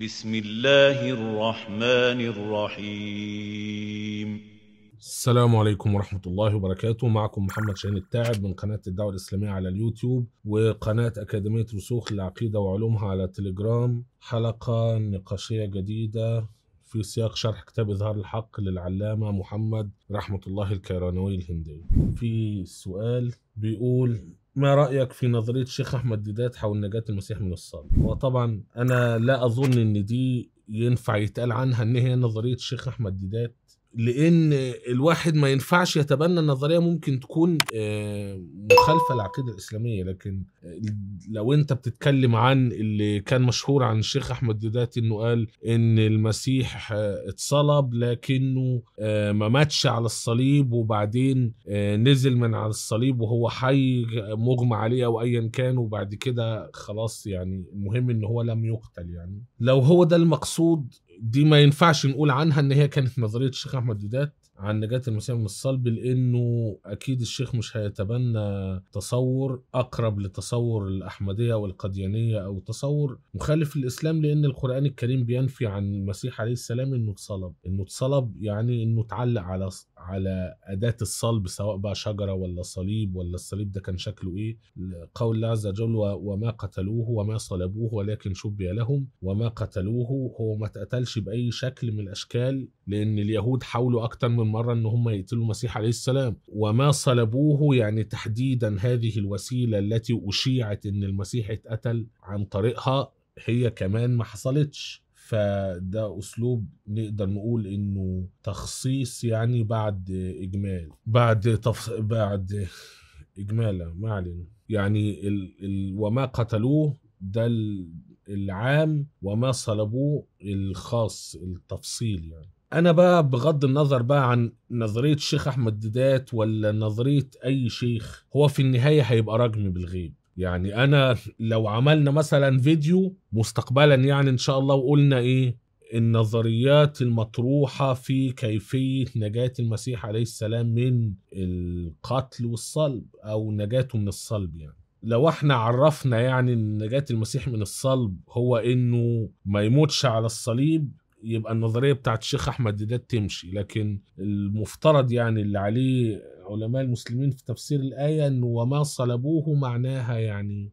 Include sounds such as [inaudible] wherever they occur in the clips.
بسم الله الرحمن الرحيم السلام عليكم ورحمة الله وبركاته معكم محمد شاهين التاعب من قناة الدعوة الإسلامية على اليوتيوب وقناة أكاديمية رسوخ للعقيدة وعلومها على تليجرام حلقة نقاشية جديدة في سياق شرح كتاب إظهار الحق للعلامة محمد رحمة الله الكيرانوي الهندي في سؤال بيقول ما رايك في نظريه الشيخ احمد ديدات حول نجاه المسيح من الصلب وطبعا انا لا اظن ان دي ينفع يتقال عنها ان هي نظريه الشيخ احمد ديدات لان الواحد ما ينفعش يتبنى نظريه ممكن تكون آه، مخالفه للعقيده الاسلاميه لكن آه، لو انت بتتكلم عن اللي كان مشهور عن الشيخ احمد دودات انه قال ان المسيح آه، اتصلب لكنه ما ماتش على الصليب وبعدين نزل من على الصليب وهو حي مغمى عليه او ايا كان وبعد كده خلاص يعني المهم ان هو لم يقتل يعني لو هو ده المقصود دي ما ينفعش نقول عنها ان هي كانت نظريه الشيخ احمد ديدات عن نجاة المسيح من الصلب لأنه أكيد الشيخ مش هيتبنى تصور أقرب لتصور الأحمدية والقديانية أو تصور مخالف للإسلام لأن القرآن الكريم بينفي عن المسيح عليه السلام إنه اتصلب إنه اتصلب يعني إنه اتعلق على على أداة الصلب سواء بقى شجرة ولا صليب ولا الصليب ده كان شكله إيه قول الله عز وجل وما قتلوه وما صلبوه ولكن شبه لهم وما قتلوه هو ما اتقتلش بأي شكل من الأشكال لأن اليهود حاولوا أكتر من مرة إن هم يقتلوا المسيح عليه السلام وما صلبوه يعني تحديدا هذه الوسيلة التي أشيعت إن المسيح اتقتل عن طريقها هي كمان ما حصلتش فده اسلوب نقدر نقول انه تخصيص يعني بعد اجمال بعد تف... بعد اجمالا ما علينا يعني ال... ال... وما قتلوه ده ال... العام وما صلبوه الخاص التفصيل يعني انا بقى بغض النظر بقى عن نظريه شيخ احمد ديدات ولا نظريه اي شيخ هو في النهايه هيبقى رجم بالغيب يعني انا لو عملنا مثلا فيديو مستقبلا يعني ان شاء الله وقلنا ايه النظريات المطروحة في كيفية نجاة المسيح عليه السلام من القتل والصلب أو نجاته من الصلب يعني لو احنا عرفنا يعني نجاة المسيح من الصلب هو انه ما يموتش على الصليب يبقى النظريه بتاعت الشيخ احمد ديدات تمشي لكن المفترض يعني اللي عليه علماء المسلمين في تفسير الايه انه وما صلبوه معناها يعني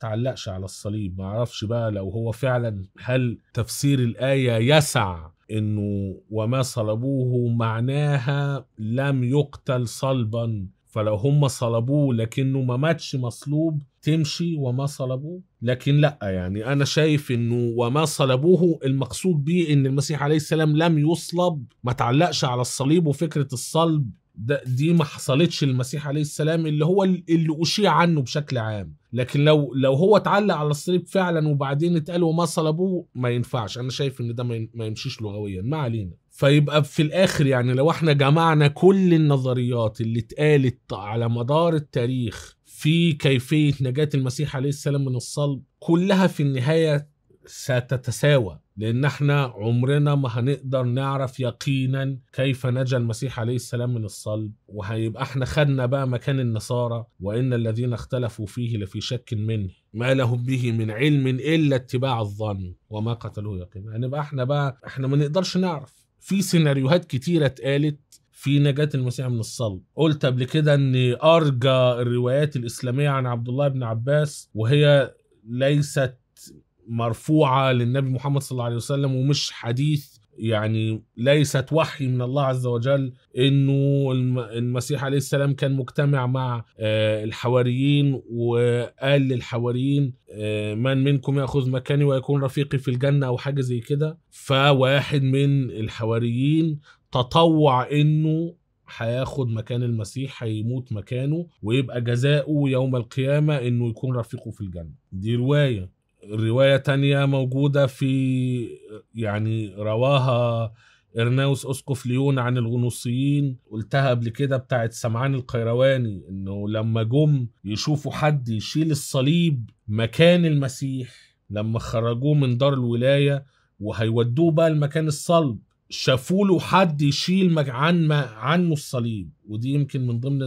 تعلقش على الصليب ما اعرفش بقى لو هو فعلا هل تفسير الآية يسع انه وما صلبوه معناها لم يقتل صلبا فلو هم صلبوه لكنه ما ماتش مصلوب تمشي وما صلبوه لكن لا يعني انا شايف انه وما صلبوه المقصود به ان المسيح عليه السلام لم يصلب ما تعلقش على الصليب وفكره الصلب ده دي ما حصلتش للمسيح عليه السلام اللي هو اللي اشيع عنه بشكل عام لكن لو لو هو اتعلق على الصليب فعلا وبعدين اتقال وما صلبوه ما ينفعش انا شايف ان ده ما يمشيش لغويا ما علينا فيبقى في الاخر يعني لو احنا جمعنا كل النظريات اللي اتقالت على مدار التاريخ في كيفية نجاة المسيح عليه السلام من الصلب كلها في النهاية ستتساوى لأن احنا عمرنا ما هنقدر نعرف يقينا كيف نجا المسيح عليه السلام من الصلب وهيبقى احنا خدنا بقى مكان النصارى وإن الذين اختلفوا فيه لفي شك منه ما لهم به من علم إلا اتباع الظن وما قتلوه يقينا هنبقى يعني بقى احنا بقى احنا ما نقدرش نعرف في سيناريوهات كتيرة اتقالت في نجاة المسيح من الصلب قلت قبل كده ان ارجى الروايات الاسلامية عن عبد الله بن عباس وهي ليست مرفوعة للنبي محمد صلى الله عليه وسلم ومش حديث يعني ليست وحي من الله عز وجل انه المسيح عليه السلام كان مجتمع مع آه، الحواريين وقال للحواريين آه، من منكم ياخذ مكاني ويكون رفيقي في الجنه او حاجه زي كده فواحد من الحواريين تطوع انه هياخد مكان المسيح هيموت مكانه ويبقى جزاؤه يوم القيامة انه يكون رفيقه في الجنة دي رواية رواية تانية موجودة في يعني رواها إرناوس أسقف ليون عن الغنوصيين قلتها قبل كده بتاعت سمعان القيرواني إنه لما جم يشوفوا حد يشيل الصليب مكان المسيح لما خرجوه من دار الولاية وهيودوه بقى لمكان الصلب شافوا له حد يشيل عن ما عنه الصليب ودي يمكن من ضمن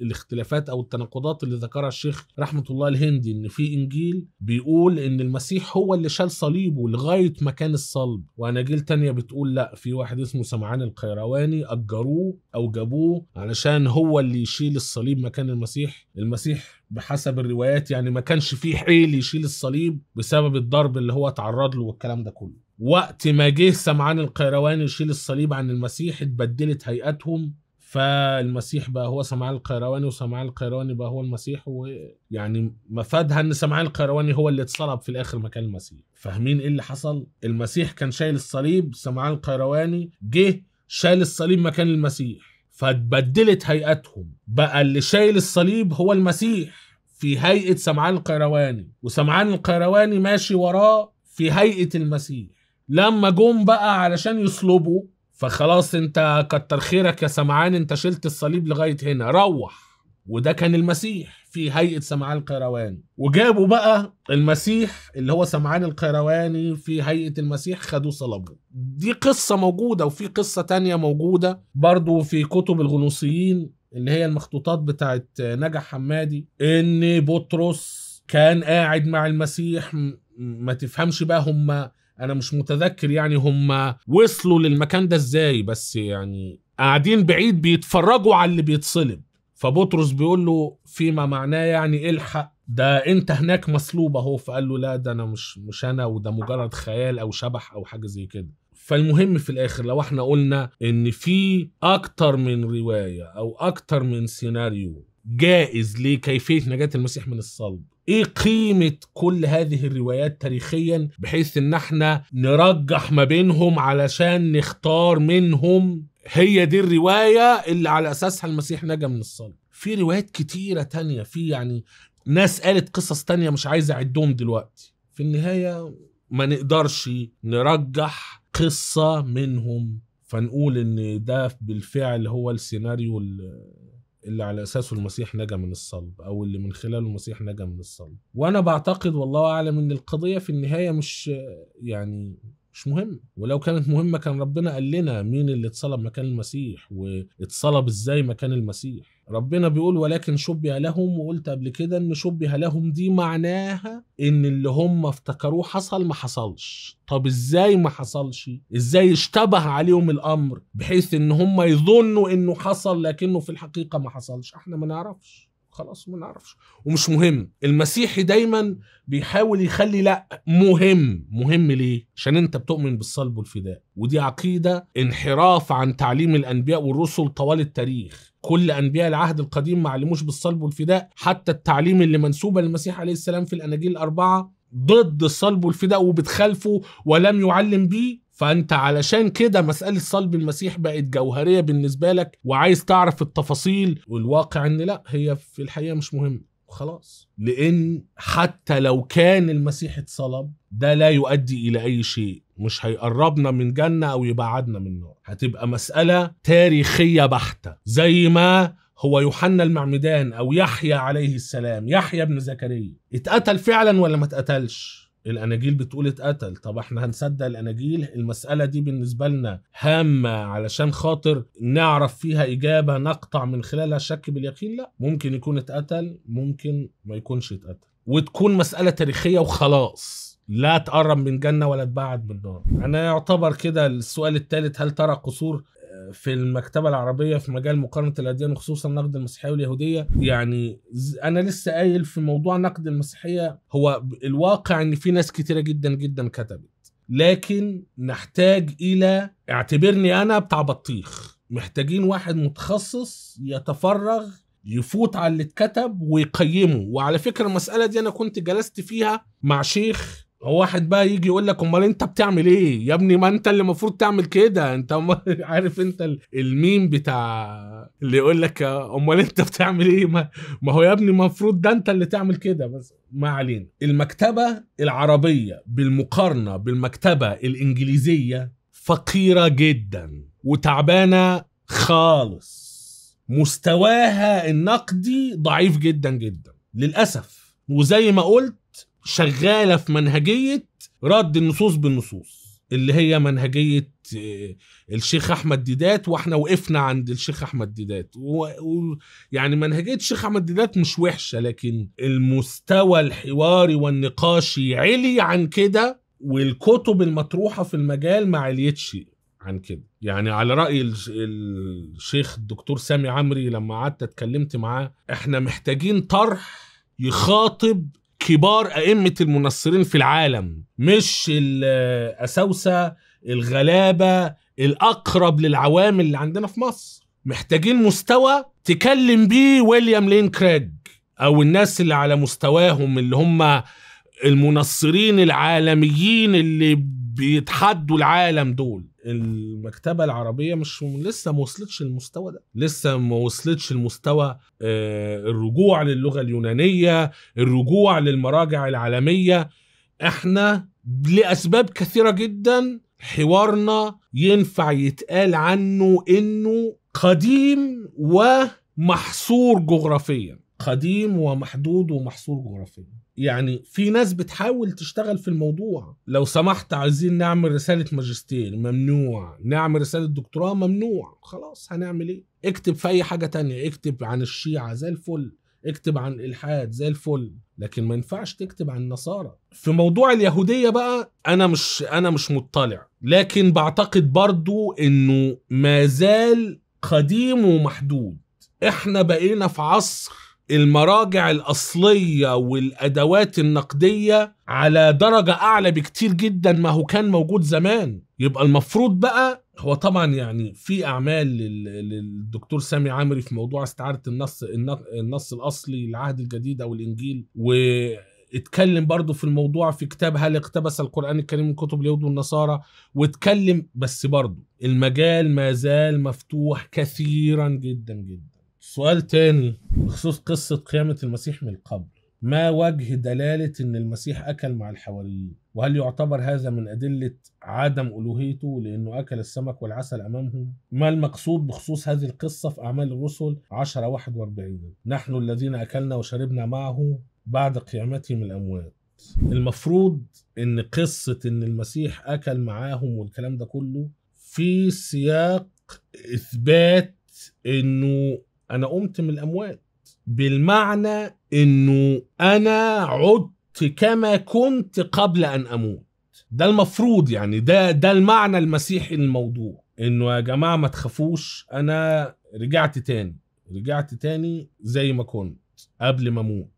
الاختلافات او التناقضات اللي ذكرها الشيخ رحمه الله الهندي ان في انجيل بيقول ان المسيح هو اللي شال صليبه لغايه مكان الصلب واناجيل تانية بتقول لا في واحد اسمه سمعان القيرواني اجروه او جابوه علشان هو اللي يشيل الصليب مكان المسيح المسيح بحسب الروايات يعني ما كانش فيه حيل يشيل الصليب بسبب الضرب اللي هو اتعرض له والكلام ده كله وقت ما جه سمعان القيرواني يشيل الصليب عن المسيح اتبدلت هيئتهم فالمسيح بقى هو سمعان القيرواني وسمعان القيرواني بقى هو المسيح ويعني مفادها ان سمعان القيرواني هو اللي اتصلب في الاخر مكان المسيح فاهمين ايه اللي حصل المسيح كان شايل الصليب سمعان القيرواني جه شايل الصليب مكان المسيح فاتبدلت هيئتهم بقى اللي شايل الصليب هو المسيح في هيئه سمعان القيرواني وسمعان القيرواني ماشي وراه في هيئه المسيح لما جم بقى علشان يصلبوا فخلاص انت كتر خيرك يا سمعان انت شلت الصليب لغايه هنا روح وده كان المسيح في هيئه سمعان القيروان وجابوا بقى المسيح اللي هو سمعان القيرواني في هيئه المسيح خدوه صلبوه دي قصه موجوده وفي قصه تانية موجوده برضو في كتب الغنوصيين اللي هي المخطوطات بتاعت نجح حمادي ان بطرس كان قاعد مع المسيح ما تفهمش بقى هم انا مش متذكر يعني هم وصلوا للمكان ده ازاي بس يعني قاعدين بعيد بيتفرجوا على اللي بيتصلب فبطرس بيقول له فيما معناه يعني الحق ده انت هناك مصلوب اهو فقال له لا ده انا مش مش انا وده مجرد خيال او شبح او حاجه زي كده فالمهم في الاخر لو احنا قلنا ان في اكتر من روايه او اكتر من سيناريو جائز لكيفيه نجاه المسيح من الصلب ايه قيمه كل هذه الروايات تاريخيا بحيث ان احنا نرجح ما بينهم علشان نختار منهم هي دي الروايه اللي على اساسها المسيح نجا من الصلب في روايات كتيره تانية في يعني ناس قالت قصص تانية مش عايز اعدهم دلوقتي في النهايه ما نقدرش نرجح قصه منهم فنقول ان ده بالفعل هو السيناريو اللي اللي على اساسه المسيح نجا من الصلب او اللي من خلاله المسيح نجا من الصلب وانا بعتقد والله اعلم ان القضيه في النهايه مش يعني مش مهم ولو كانت مهمه كان ربنا قال لنا مين اللي اتصلب مكان المسيح واتصلب ازاي مكان المسيح ربنا بيقول ولكن شبه لهم وقلت قبل كده ان شبه لهم دي معناها ان اللي هم افتكروه حصل ما حصلش طب ازاي ما حصلش ازاي اشتبه عليهم الامر بحيث ان هم يظنوا انه حصل لكنه في الحقيقه ما حصلش احنا ما نعرفش خلاص ما نعرفش ومش مهم المسيحي دايما بيحاول يخلي لا مهم مهم ليه عشان انت بتؤمن بالصلب والفداء ودي عقيده انحراف عن تعليم الانبياء والرسل طوال التاريخ كل انبياء العهد القديم ما علموش بالصلب والفداء حتى التعليم اللي منسوبه للمسيح عليه السلام في الاناجيل الاربعه ضد الصلب والفداء وبتخالفه ولم يعلم بيه فانت علشان كده مساله صلب المسيح بقت جوهريه بالنسبه لك وعايز تعرف التفاصيل والواقع ان لا هي في الحقيقه مش مهمه خلاص لان حتى لو كان المسيح اتصلب ده لا يؤدي الى اي شيء مش هيقربنا من جنه او يبعدنا من نار هتبقى مساله تاريخيه بحته زي ما هو يوحنا المعمدان او يحيى عليه السلام يحيى بن زكريا اتقتل فعلا ولا ما اتقتلش الاناجيل بتقول اتقتل طب احنا هنصدق الاناجيل المساله دي بالنسبه لنا هامه علشان خاطر نعرف فيها اجابه نقطع من خلالها الشك باليقين لا ممكن يكون اتقتل ممكن ما يكونش اتقتل وتكون مساله تاريخيه وخلاص لا تقرب من جنة ولا تبعد من نار أنا يعتبر كده السؤال الثالث هل ترى قصور في المكتبه العربيه في مجال مقارنه الاديان وخصوصا نقد المسيحيه واليهوديه يعني انا لسه قايل في موضوع نقد المسيحيه هو الواقع ان في ناس كتيره جدا جدا كتبت لكن نحتاج الى اعتبرني انا بتاع بطيخ محتاجين واحد متخصص يتفرغ يفوت على اللي اتكتب ويقيمه وعلى فكره المساله دي انا كنت جلست فيها مع شيخ هو واحد بقى يجي يقول لك امال انت بتعمل ايه يا ابني ما انت اللي المفروض تعمل كده انت [laughs] عارف انت الميم بتاع اللي يقول لك امال انت بتعمل ايه ما, ما هو يا ابني المفروض ده انت اللي تعمل كده بس ما علينا المكتبه العربيه بالمقارنه بالمكتبه الانجليزيه فقيره جدا وتعبانه خالص مستواها النقدي ضعيف جدا جدا للاسف وزي ما قلت شغاله في منهجيه رد النصوص بالنصوص اللي هي منهجيه آه، الشيخ احمد ديدات واحنا وقفنا عند الشيخ احمد ديدات و... و... يعني منهجيه الشيخ احمد ديدات مش وحشه لكن المستوى الحواري والنقاشي علي عن كده والكتب المطروحه في المجال ما عليتش عن كده يعني على راي الشيخ الدكتور سامي عمري لما قعدت اتكلمت معاه احنا محتاجين طرح يخاطب كبار ائمه المنصرين في العالم مش الاساوسه الغلابه الاقرب للعوامل اللي عندنا في مصر محتاجين مستوى تكلم بيه ويليام لين كريج او الناس اللي على مستواهم اللي هم المنصرين العالميين اللي بيتحدوا العالم دول المكتبة العربية مش لسه ما وصلتش المستوى ده لسه ما وصلتش المستوى آه، الرجوع للغة اليونانية الرجوع للمراجع العالمية احنا لأسباب كثيرة جدا حوارنا ينفع يتقال عنه انه قديم ومحصور جغرافيا قديم ومحدود ومحصور جغرافيا يعني في ناس بتحاول تشتغل في الموضوع لو سمحت عايزين نعمل رسالة ماجستير ممنوع نعمل رسالة دكتوراه ممنوع خلاص هنعمل ايه اكتب في اي حاجة تانية اكتب عن الشيعة زي الفل اكتب عن الالحاد زي الفل لكن ما ينفعش تكتب عن النصارى في موضوع اليهوديه بقى انا مش انا مش مطلع لكن بعتقد برضو انه ما زال قديم ومحدود احنا بقينا في عصر المراجع الأصلية والأدوات النقدية على درجة أعلى بكتير جدا ما هو كان موجود زمان يبقى المفروض بقى هو طبعا يعني في اعمال للدكتور سامي عامري في موضوع استعاده النص النص الاصلي العهد الجديد او الانجيل و اتكلم برضه في الموضوع في كتاب هل اقتبس القرآن الكريم من كتب اليهود والنصارى واتكلم بس برضه المجال ما زال مفتوح كثيرا جدا جدا سؤال تاني بخصوص قصة قيامة المسيح من القبر ما وجه دلالة أن المسيح أكل مع الحواريين وهل يعتبر هذا من أدلة عدم ألوهيته لأنه أكل السمك والعسل أمامهم ما المقصود بخصوص هذه القصة في أعمال الرسل 10 41 نحن الذين أكلنا وشربنا معه بعد قيامته من الأموات المفروض أن قصة أن المسيح أكل معاهم والكلام ده كله في سياق إثبات أنه انا قمت من الاموات بالمعنى انه انا عدت كما كنت قبل ان اموت ده المفروض يعني ده ده المعنى المسيحي للموضوع انه يا جماعه ما تخافوش انا رجعت تاني رجعت تاني زي ما كنت قبل ما اموت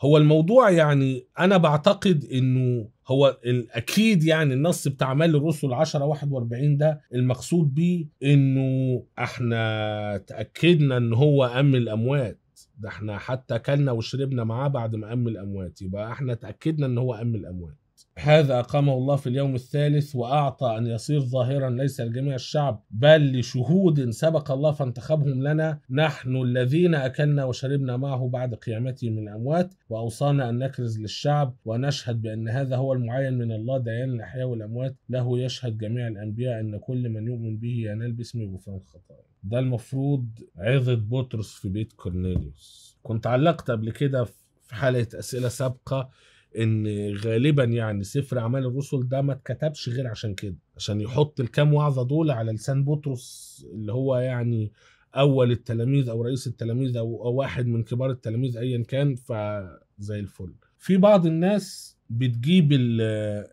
هو الموضوع يعني انا بعتقد انه هو اكيد يعني النص بتاع مال الرسل 10 41 ده المقصود بيه انه احنا تاكدنا ان هو امن الاموات ده احنا حتى اكلنا وشربنا معاه بعد ما امن الاموات يبقى احنا تاكدنا ان هو امن الاموات هذا أقامه الله في اليوم الثالث وأعطى أن يصير ظاهرا ليس لجميع الشعب بل لشهود سبق الله فانتخبهم لنا نحن الذين أكلنا وشربنا معه بعد قيامته من الأموات وأوصانا أن نكرز للشعب ونشهد بأن هذا هو المعين من الله ديان الأحياء والأموات له يشهد جميع الأنبياء أن كل من يؤمن به ينال باسمه غفران الخطايا ده المفروض عظة بطرس في بيت كورنيليوس كنت علقت قبل كده في حلقة أسئلة سابقة ان غالبا يعني سفر اعمال الرسل ده ما اتكتبش غير عشان كده عشان يحط الكام وعظه دول على لسان بطرس اللي هو يعني اول التلاميذ او رئيس التلاميذ او واحد من كبار التلاميذ ايا كان فزي الفل في بعض الناس بتجيب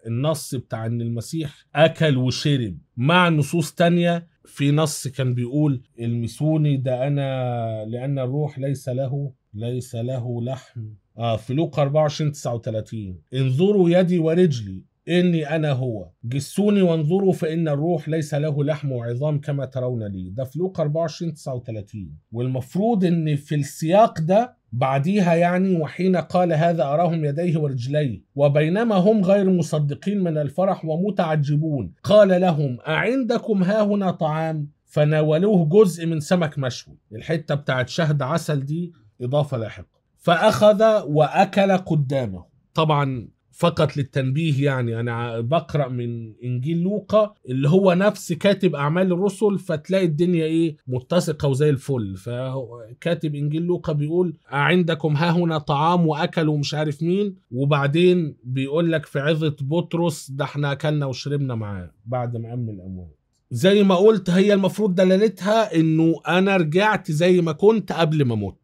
النص بتاع ان المسيح اكل وشرب مع نصوص تانية في نص كان بيقول المسوني ده انا لان الروح ليس له ليس له لحم آه، في لوقا 24 39 انظروا يدي ورجلي اني انا هو جسوني وانظروا فان الروح ليس له لحم وعظام كما ترون لي ده في لوقا 24 39 والمفروض ان في السياق ده بعديها يعني وحين قال هذا أراهم يديه ورجليه وبينما هم غير مصدقين من الفرح ومتعجبون قال لهم أعندكم ها هنا طعام فناولوه جزء من سمك مشوي الحتة بتاعت شهد عسل دي إضافة لاحقة فأخذ وأكل قدامه طبعا فقط للتنبيه يعني انا بقرا من انجيل لوقا اللي هو نفس كاتب اعمال الرسل فتلاقي الدنيا ايه متسقه وزي الفل فكاتب انجيل لوقا بيقول عندكم ها هنا طعام واكل ومش عارف مين وبعدين بيقول لك في عظه بطرس ده احنا اكلنا وشربنا معاه بعد ما امن الاموال زي ما قلت هي المفروض دلالتها انه انا رجعت زي ما كنت قبل ما اموت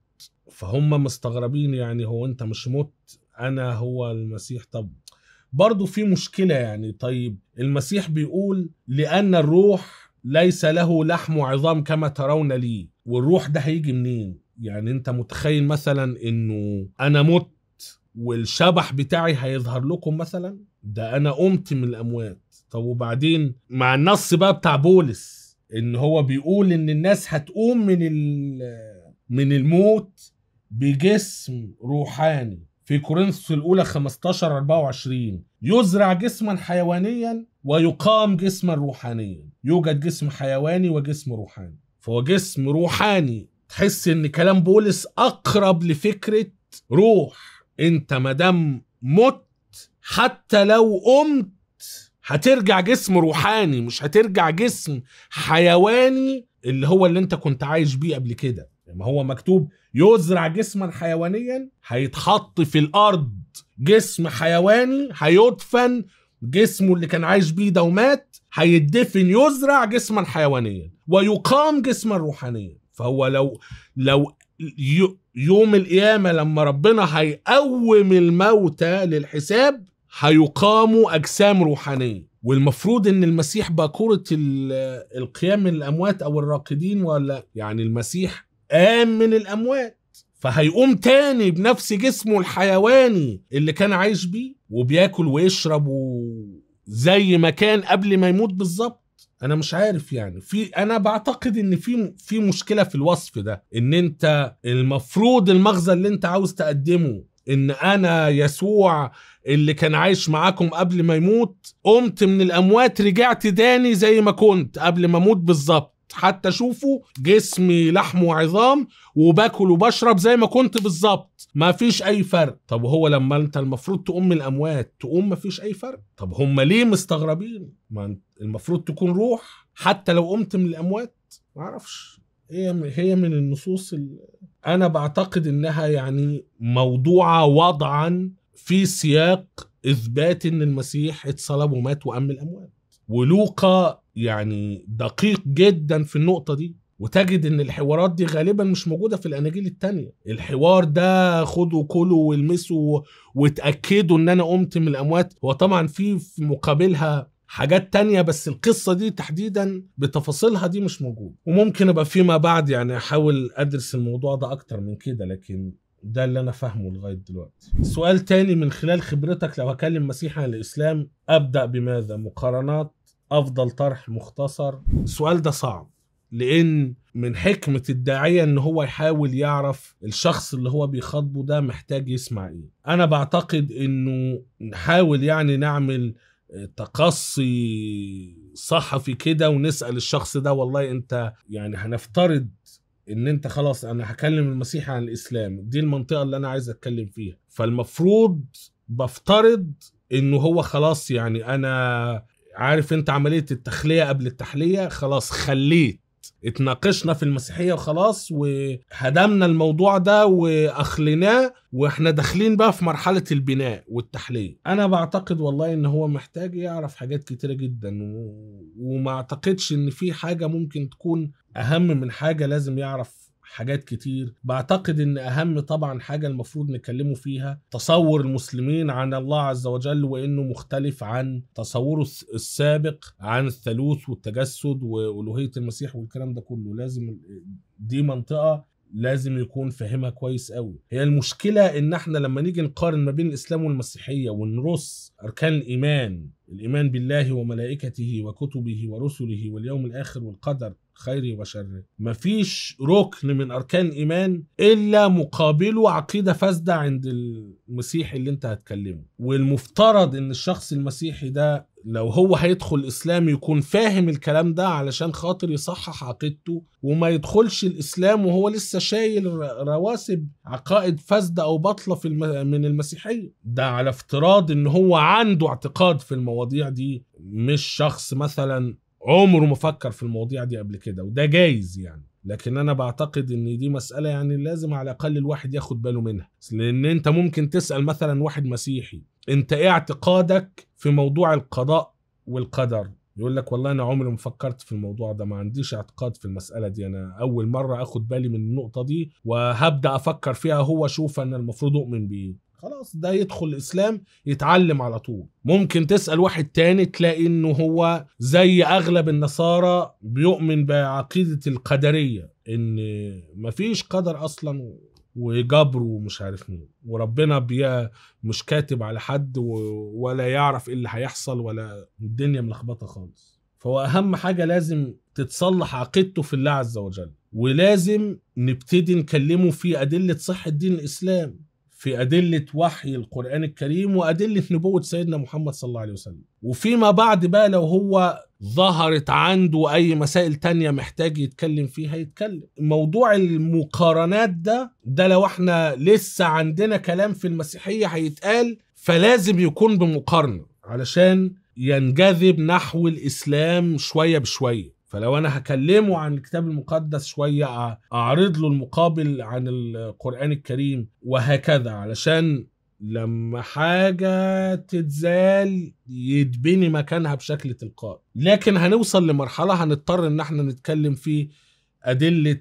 فهم مستغربين يعني هو انت مش مت انا هو المسيح طب برضه في مشكلة يعني طيب المسيح بيقول لأن الروح ليس له لحم وعظام كما ترون لي والروح ده هيجي منين يعني انت متخيل مثلا انه انا مت والشبح بتاعي هيظهر لكم مثلا ده انا قمت من الاموات طب وبعدين مع النص بقى بتاع بولس ان هو بيقول ان الناس هتقوم من من الموت بجسم روحاني في كورنثوس الأولى 15 24 يزرع جسما حيوانيا ويقام جسما روحانيا يوجد جسم حيواني وجسم روحاني فهو جسم روحاني تحس ان كلام بولس اقرب لفكره روح انت دام مت حتى لو قمت هترجع جسم روحاني مش هترجع جسم حيواني اللي هو اللي انت كنت عايش بيه قبل كده ما هو مكتوب يزرع جسما حيوانيا هيتحط في الارض جسم حيواني هيدفن جسمه اللي كان عايش بيه ده ومات هيدفن يزرع جسما حيوانيا ويقام جسما روحانيا فهو لو لو يوم القيامه لما ربنا هيقوم الموتى للحساب هيقاموا اجسام روحانيه والمفروض ان المسيح باكوره القيام من الاموات او الراقدين ولا يعني المسيح قام من الأموات فهيقوم تاني بنفس جسمه الحيواني اللي كان عايش بيه وبياكل ويشرب زي ما كان قبل ما يموت بالظبط انا مش عارف يعني في انا بعتقد ان في في مشكله في الوصف ده ان انت المفروض المغزى اللي انت عاوز تقدمه ان انا يسوع اللي كان عايش معاكم قبل ما يموت قمت من الاموات رجعت تاني زي ما كنت قبل ما اموت بالظبط حتى اشوفه جسمي لحم وعظام وباكل وبشرب زي ما كنت بالظبط ما فيش اي فرق طب وهو لما انت المفروض تقوم من الاموات تقوم ما فيش اي فرق طب هم ليه مستغربين ما المفروض تكون روح حتى لو قمت من الاموات ما هي هي من النصوص اللي انا بعتقد انها يعني موضوعه وضعا في سياق اثبات ان المسيح اتصلب ومات وام الاموات ولوقا يعني دقيق جدا في النقطه دي وتجد ان الحوارات دي غالبا مش موجوده في الاناجيل التانية الحوار ده خدوا كلوا والمسوا واتاكدوا ان انا قمت من الاموات هو طبعا في في مقابلها حاجات تانية بس القصة دي تحديدا بتفاصيلها دي مش موجودة وممكن أبقى فيما بعد يعني أحاول أدرس الموضوع ده أكتر من كده لكن ده اللي أنا فاهمه لغاية دلوقتي سؤال تاني من خلال خبرتك لو هكلم مسيحي عن الإسلام أبدأ بماذا مقارنات افضل طرح مختصر السؤال ده صعب لان من حكمه الداعيه ان هو يحاول يعرف الشخص اللي هو بيخاطبه ده محتاج يسمع ايه انا بعتقد انه نحاول يعني نعمل تقصي صحفي كده ونسال الشخص ده والله انت يعني هنفترض ان انت خلاص انا هكلم المسيح عن الاسلام دي المنطقه اللي انا عايز اتكلم فيها فالمفروض بفترض انه هو خلاص يعني انا عارف انت عمليه التخليه قبل التحليه خلاص خليت اتناقشنا في المسيحيه وخلاص وهدمنا الموضوع ده واخليناه واحنا داخلين بقى في مرحله البناء والتحليه انا بعتقد والله ان هو محتاج يعرف حاجات كتيره جدا و... وما اعتقدش ان في حاجه ممكن تكون اهم من حاجه لازم يعرف حاجات كتير بعتقد ان اهم طبعا حاجه المفروض نتكلموا فيها تصور المسلمين عن الله عز وجل وانه مختلف عن تصوره السابق عن الثالوث والتجسد والوهيه المسيح والكلام ده كله لازم دي منطقه لازم يكون فاهمها كويس قوي هي المشكله ان احنا لما نيجي نقارن ما بين الاسلام والمسيحيه ونرص اركان الايمان الايمان بالله وملائكته وكتبه ورسله واليوم الاخر والقدر خيري وشري مفيش ركن من أركان إيمان إلا مقابله عقيدة فاسدة عند المسيح اللي أنت هتكلمه والمفترض إن الشخص المسيحي ده لو هو هيدخل الاسلام يكون فاهم الكلام ده علشان خاطر يصحح عقيدته وما يدخلش الاسلام وهو لسه شايل رواسب عقائد فاسده او باطله في الم... من المسيحيه ده على افتراض ان هو عنده اعتقاد في المواضيع دي مش شخص مثلا عمره ما فكر في المواضيع دي قبل كده وده جايز يعني لكن انا بعتقد ان دي مساله يعني لازم على الاقل الواحد ياخد باله منها لان انت ممكن تسال مثلا واحد مسيحي انت ايه اعتقادك في موضوع القضاء والقدر يقول لك والله انا عمري ما فكرت في الموضوع ده ما عنديش اعتقاد في المساله دي انا اول مره اخد بالي من النقطه دي وهبدا افكر فيها هو اشوف انا المفروض اؤمن بايه خلاص ده يدخل الاسلام يتعلم على طول ممكن تسال واحد تاني تلاقي انه هو زي اغلب النصارى بيؤمن بعقيده القدريه ان مفيش قدر اصلا وجبر ومش عارف مين وربنا بي مش كاتب على حد ولا يعرف ايه اللي هيحصل ولا الدنيا ملخبطه خالص فهو اهم حاجه لازم تتصلح عقيدته في الله عز وجل ولازم نبتدي نكلمه في ادله صحه دين الاسلام في أدلة وحي القرآن الكريم وأدلة نبوة سيدنا محمد صلى الله عليه وسلم وفيما بعد بقى لو هو ظهرت عنده أي مسائل تانية محتاج يتكلم فيها يتكلم موضوع المقارنات ده ده لو احنا لسه عندنا كلام في المسيحية هيتقال فلازم يكون بمقارنة علشان ينجذب نحو الإسلام شوية بشوية فلو انا هكلمه عن الكتاب المقدس شويه اعرض له المقابل عن القران الكريم وهكذا علشان لما حاجة تتزال يتبني مكانها بشكل تلقائي لكن هنوصل لمرحلة هنضطر ان احنا نتكلم في أدلة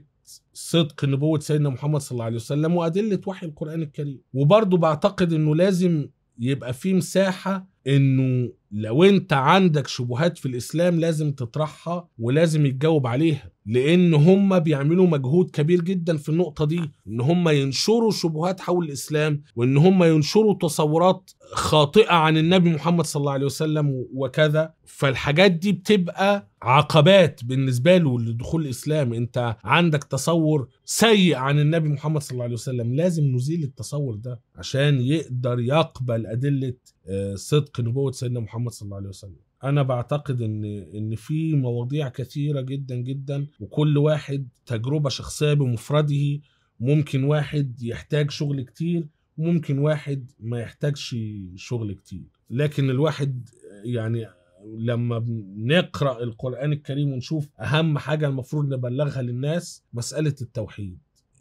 صدق نبوة سيدنا محمد صلى الله عليه وسلم وأدلة وحي القرآن الكريم وبرضه بعتقد انه لازم يبقى في مساحة انه لو انت عندك شبهات في الاسلام لازم تطرحها ولازم يتجاوب عليها لان هم بيعملوا مجهود كبير جدا في النقطه دي ان هم ينشروا شبهات حول الاسلام وان هم ينشروا تصورات خاطئه عن النبي محمد صلى الله عليه وسلم وكذا فالحاجات دي بتبقى عقبات بالنسبه له لدخول الاسلام انت عندك تصور سيء عن النبي محمد صلى الله عليه وسلم لازم نزيل التصور ده عشان يقدر يقبل ادله آه، صدق نبوه سيدنا محمد محمد صلى الله عليه وسلم انا بعتقد ان ان في مواضيع كثيره جدا جدا وكل واحد تجربه شخصيه بمفرده ممكن واحد يحتاج شغل كتير ممكن واحد ما يحتاجش شغل كتير لكن الواحد يعني لما نقرا القران الكريم ونشوف اهم حاجه المفروض نبلغها للناس مساله التوحيد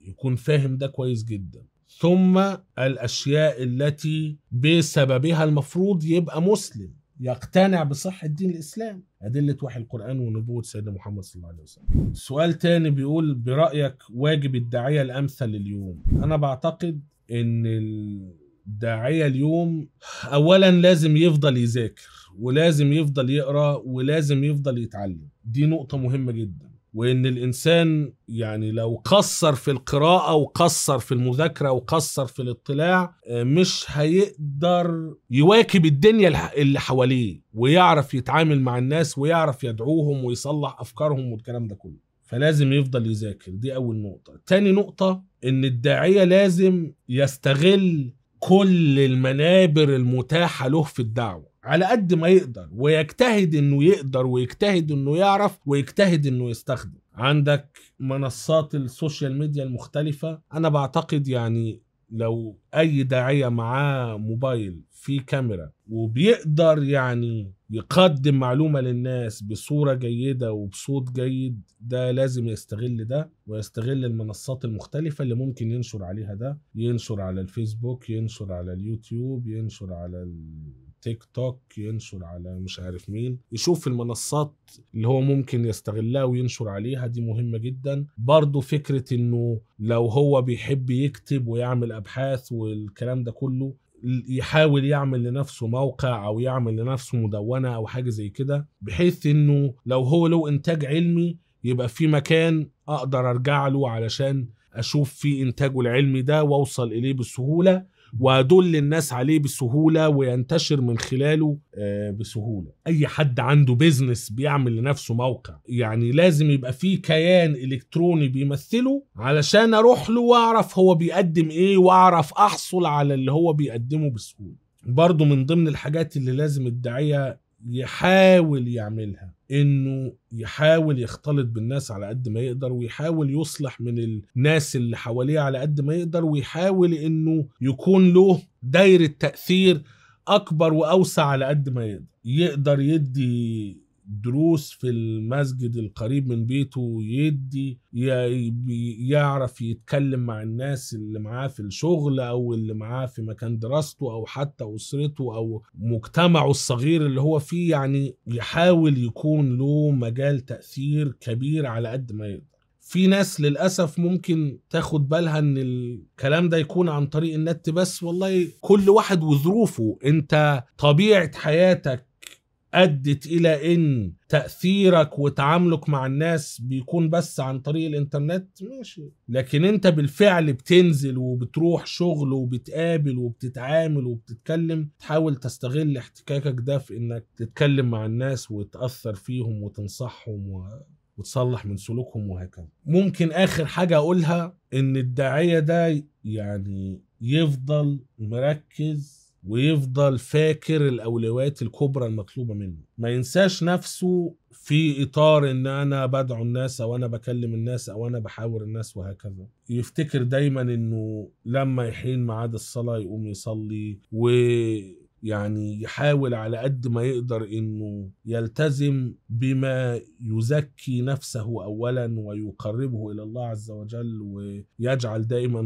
يكون فاهم ده كويس جدا ثم الاشياء التي بسببها المفروض يبقى مسلم يقتنع بصحة دين الإسلام أدلة وحي القرآن ونبوة سيدنا محمد صلى الله عليه وسلم سؤال تاني بيقول برأيك واجب الداعية الأمثل اليوم أنا بعتقد إن الداعية اليوم أولا لازم يفضل يذاكر ولازم يفضل يقرأ ولازم يفضل يتعلم دي نقطة مهمة جدا وان الانسان يعني لو قصر في القراءه وقصر في المذاكره وقصر في الاطلاع آه، مش هيقدر يواكب الدنيا اللي حواليه ويعرف يتعامل مع الناس ويعرف يدعوهم ويصلح افكارهم والكلام ده كله فلازم يفضل يذاكر دي اول نقطه تاني نقطه ان الداعيه لازم يستغل كل المنابر المتاحه له في الدعوه على قد ما يقدر ويجتهد انه يقدر ويجتهد انه يعرف ويجتهد انه يستخدم عندك منصات السوشيال ميديا المختلفة انا بعتقد يعني لو اي داعية معاه موبايل فيه كاميرا وبيقدر يعني يقدم معلومة للناس بصورة جيدة وبصوت جيد ده لازم يستغل ده ويستغل المنصات المختلفة اللي ممكن ينشر عليها ده ينشر على الفيسبوك ينشر على اليوتيوب ينشر على ال... تيك توك ينشر على مش عارف مين يشوف المنصات اللي هو ممكن يستغلها وينشر عليها دي مهمة جدا برضو فكرة انه لو هو بيحب يكتب ويعمل ابحاث والكلام ده كله يحاول يعمل لنفسه موقع او يعمل لنفسه مدونه او حاجه زي كده بحيث انه لو هو له انتاج علمي يبقى في مكان اقدر ارجع له علشان اشوف فيه انتاجه العلمي ده واوصل اليه بسهوله وادل الناس عليه بسهوله وينتشر من خلاله آه، بسهوله اي حد عنده بيزنس بيعمل لنفسه موقع يعني لازم يبقى فيه كيان الكتروني بيمثله علشان اروح له واعرف هو بيقدم ايه واعرف احصل على اللي هو بيقدمه بسهوله برضه من ضمن الحاجات اللي لازم الداعيه يحاول يعملها انه يحاول يختلط بالناس على قد ما يقدر ويحاول يصلح من الناس اللي حواليه على قد ما يقدر ويحاول انه يكون له دايره تاثير اكبر واوسع على قد ما يقدر يقدر يدي دروس في المسجد القريب من بيته يدي يعرف يتكلم مع الناس اللي معاه في الشغل او اللي معاه في مكان دراسته او حتى اسرته او مجتمعه الصغير اللي هو فيه يعني يحاول يكون له مجال تاثير كبير على قد ما يقدر في ناس للاسف ممكن تاخد بالها ان الكلام ده يكون عن طريق النت بس والله كل واحد وظروفه انت طبيعه حياتك ادت الى ان تاثيرك وتعاملك مع الناس بيكون بس عن طريق الانترنت ماشي لكن انت بالفعل بتنزل وبتروح شغل وبتقابل وبتتعامل وبتتكلم تحاول تستغل احتكاكك ده في انك تتكلم مع الناس وتاثر فيهم وتنصحهم و... وتصلح من سلوكهم وهكذا ممكن اخر حاجه اقولها ان الداعيه ده يعني يفضل مركز ويفضل فاكر الاولويات الكبرى المطلوبه منه ما ينساش نفسه في اطار ان انا بدعو الناس او انا بكلم الناس او انا بحاور الناس وهكذا يفتكر دايما انه لما يحين ميعاد الصلاه يقوم يصلي و يعني يحاول على قد ما يقدر انه يلتزم بما يزكي نفسه اولا ويقربه الى الله عز وجل ويجعل دائما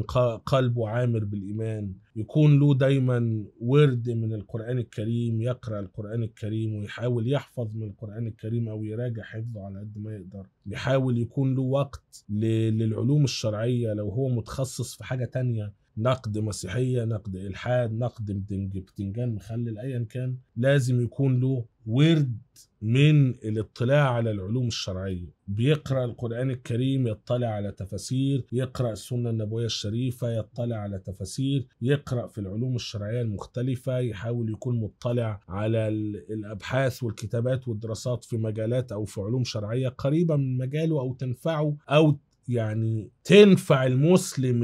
قلبه عامر بالايمان يكون له دايما ورد من القرآن الكريم يقرأ القرآن الكريم ويحاول يحفظ من القرآن الكريم أو يراجع حفظه على قد ما يقدر يحاول يكون له وقت للعلوم الشرعية لو هو متخصص في حاجة تانية نقد مسيحيه نقد الحاد نقد بتنجان مخلل ايا كان لازم يكون له ورد من الاطلاع على العلوم الشرعيه بيقرا القران الكريم يطلع على تفاسير يقرا السنه النبويه الشريفه يطلع على تفاسير يقرا في العلوم الشرعيه المختلفه يحاول يكون مطلع على الابحاث والكتابات والدراسات في مجالات او في علوم شرعيه قريبه من مجاله او تنفعه او يعني تنفع المسلم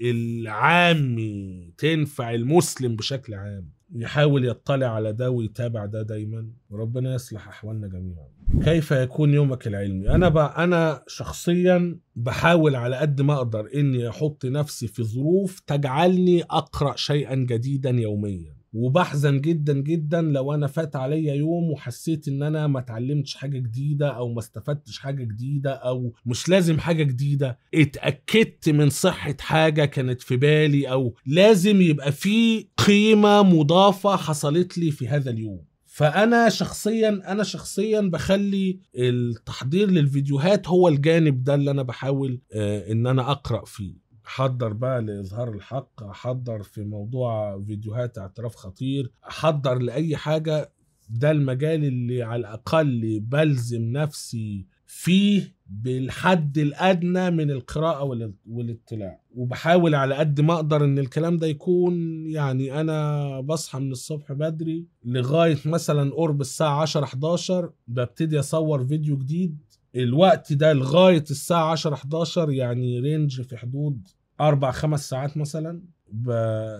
العامي تنفع المسلم بشكل عام يحاول يطلع على ده ويتابع ده دايما وربنا يصلح احوالنا جميعا كيف يكون يومك العلمي انا بقى انا شخصيا بحاول على قد ما اقدر اني احط نفسي في ظروف تجعلني اقرا شيئا جديدا يوميا وبحزن جدا جدا لو انا فات عليا يوم وحسيت ان انا ما اتعلمتش حاجه جديده او ما استفدتش حاجه جديده او مش لازم حاجه جديده اتاكدت من صحه حاجه كانت في بالي او لازم يبقى في قيمه مضافه حصلت لي في هذا اليوم فانا شخصيا انا شخصيا بخلي التحضير للفيديوهات هو الجانب ده اللي انا بحاول آه، ان انا اقرا فيه حضر بقى لإظهار الحق حضر في موضوع فيديوهات اعتراف خطير حضر لأي حاجة ده المجال اللي على الأقل بلزم نفسي فيه بالحد الادنى من القراءه والاطلاع وبحاول على قد ما اقدر ان الكلام ده يكون يعني انا بصحى من الصبح بدري لغايه مثلا قرب الساعه 10 11 ببتدي اصور فيديو جديد الوقت ده لغايه الساعه 10 11 يعني رينج في حدود اربع خمس ساعات مثلا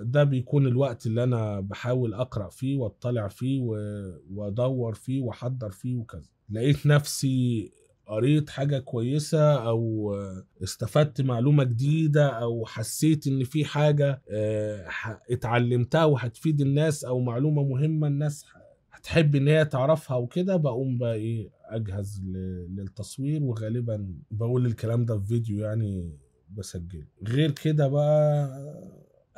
ده بيكون الوقت اللي انا بحاول اقرا فيه واطلع فيه وادور فيه واحضر فيه وكذا لقيت نفسي قريت حاجه كويسه او استفدت معلومه جديده او حسيت ان في حاجه آه، اتعلمتها وهتفيد الناس او معلومه مهمه الناس هتحب ان هي تعرفها وكده بقوم بقى ايه اجهز للتصوير وغالبا بقول الكلام ده في فيديو يعني بسجله غير كده بقى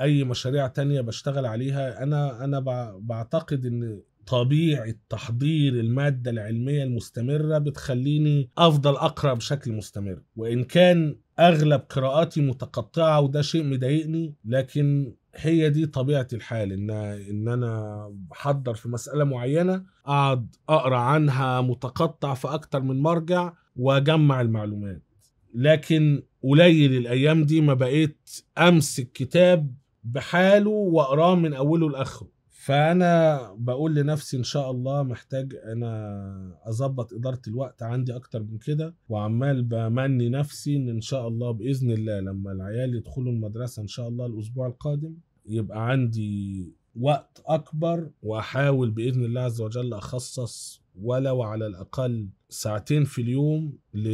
اي مشاريع تانية بشتغل عليها انا انا بعتقد ان طبيعه تحضير الماده العلميه المستمره بتخليني افضل اقرا بشكل مستمر وان كان اغلب قراءاتي متقطعه وده شيء مضايقني لكن هي دي طبيعه الحال ان ان انا بحضر في مساله معينه اقعد اقرا عنها متقطع في اكتر من مرجع واجمع المعلومات لكن قليل الايام دي ما بقيت امسك كتاب بحاله واقراه من اوله لاخره فانا بقول لنفسي ان شاء الله محتاج انا اظبط اداره الوقت عندي اكتر من كده وعمال بمني نفسي ان ان شاء الله باذن الله لما العيال يدخلوا المدرسه ان شاء الله الاسبوع القادم يبقى عندي وقت اكبر واحاول باذن الله عز وجل اخصص ولو على الاقل ساعتين في اليوم ل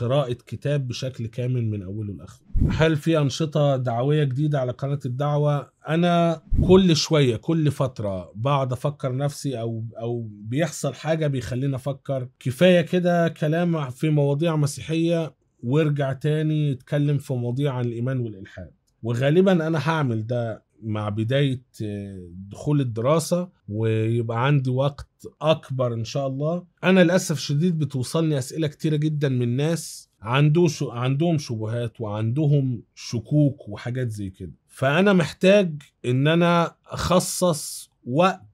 قراءة كتاب بشكل كامل من أوله لآخره. هل في أنشطة دعوية جديدة على قناة الدعوة؟ أنا كل شوية كل فترة بقعد أفكر نفسي أو أو بيحصل حاجة بيخليني أفكر كفاية كده كلام في مواضيع مسيحية وارجع تاني اتكلم في مواضيع عن الإيمان والإلحاد. وغالبا أنا هعمل ده مع بدايه آه، دخول الدراسه ويبقى عندي وقت اكبر ان شاء الله انا للاسف شديد بتوصلني اسئله كتيره جدا من ناس عنده عندهم شبهات وعندهم شكوك وحاجات زي كده فانا محتاج ان انا اخصص وقت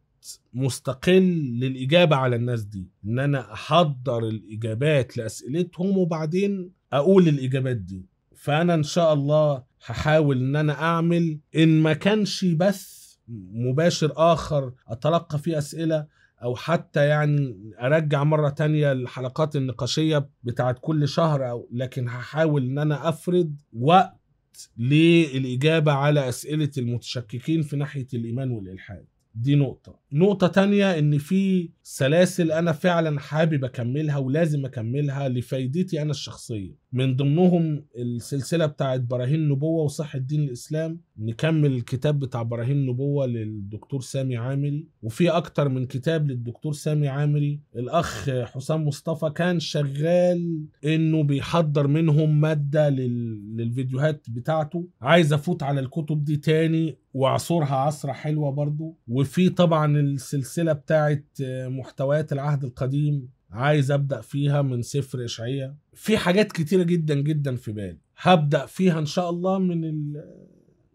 مستقل للإجابة على الناس دي إن أنا أحضر الإجابات لأسئلتهم وبعدين أقول الإجابات دي فانا ان شاء الله هحاول ان انا اعمل ان ما كانش بث مباشر اخر اتلقى فيه اسئله او حتى يعني ارجع مره تانية الحلقات النقاشيه بتاعت كل شهر او لكن هحاول ان انا افرد وقت للاجابه على اسئله المتشككين في ناحيه الايمان والالحاد دي نقطة نقطة تانية إن في سلاسل أنا فعلا حابب أكملها ولازم أكملها لفايدتي أنا الشخصية من ضمنهم السلسله بتاعه براهين نبوه وصحه دين الاسلام نكمل الكتاب بتاع براهين نبوه للدكتور سامي عامري وفي اكتر من كتاب للدكتور سامي عامري الاخ حسام مصطفى كان شغال انه بيحضر منهم ماده للفيديوهات بتاعته عايز افوت على الكتب دي تاني وعصورها عصرة حلوة برضو وفي طبعا السلسلة بتاعت محتويات العهد القديم عايز ابدا فيها من سفر اشعياء في حاجات كتيره جدا جدا في بالي هبدا فيها ان شاء الله من ال...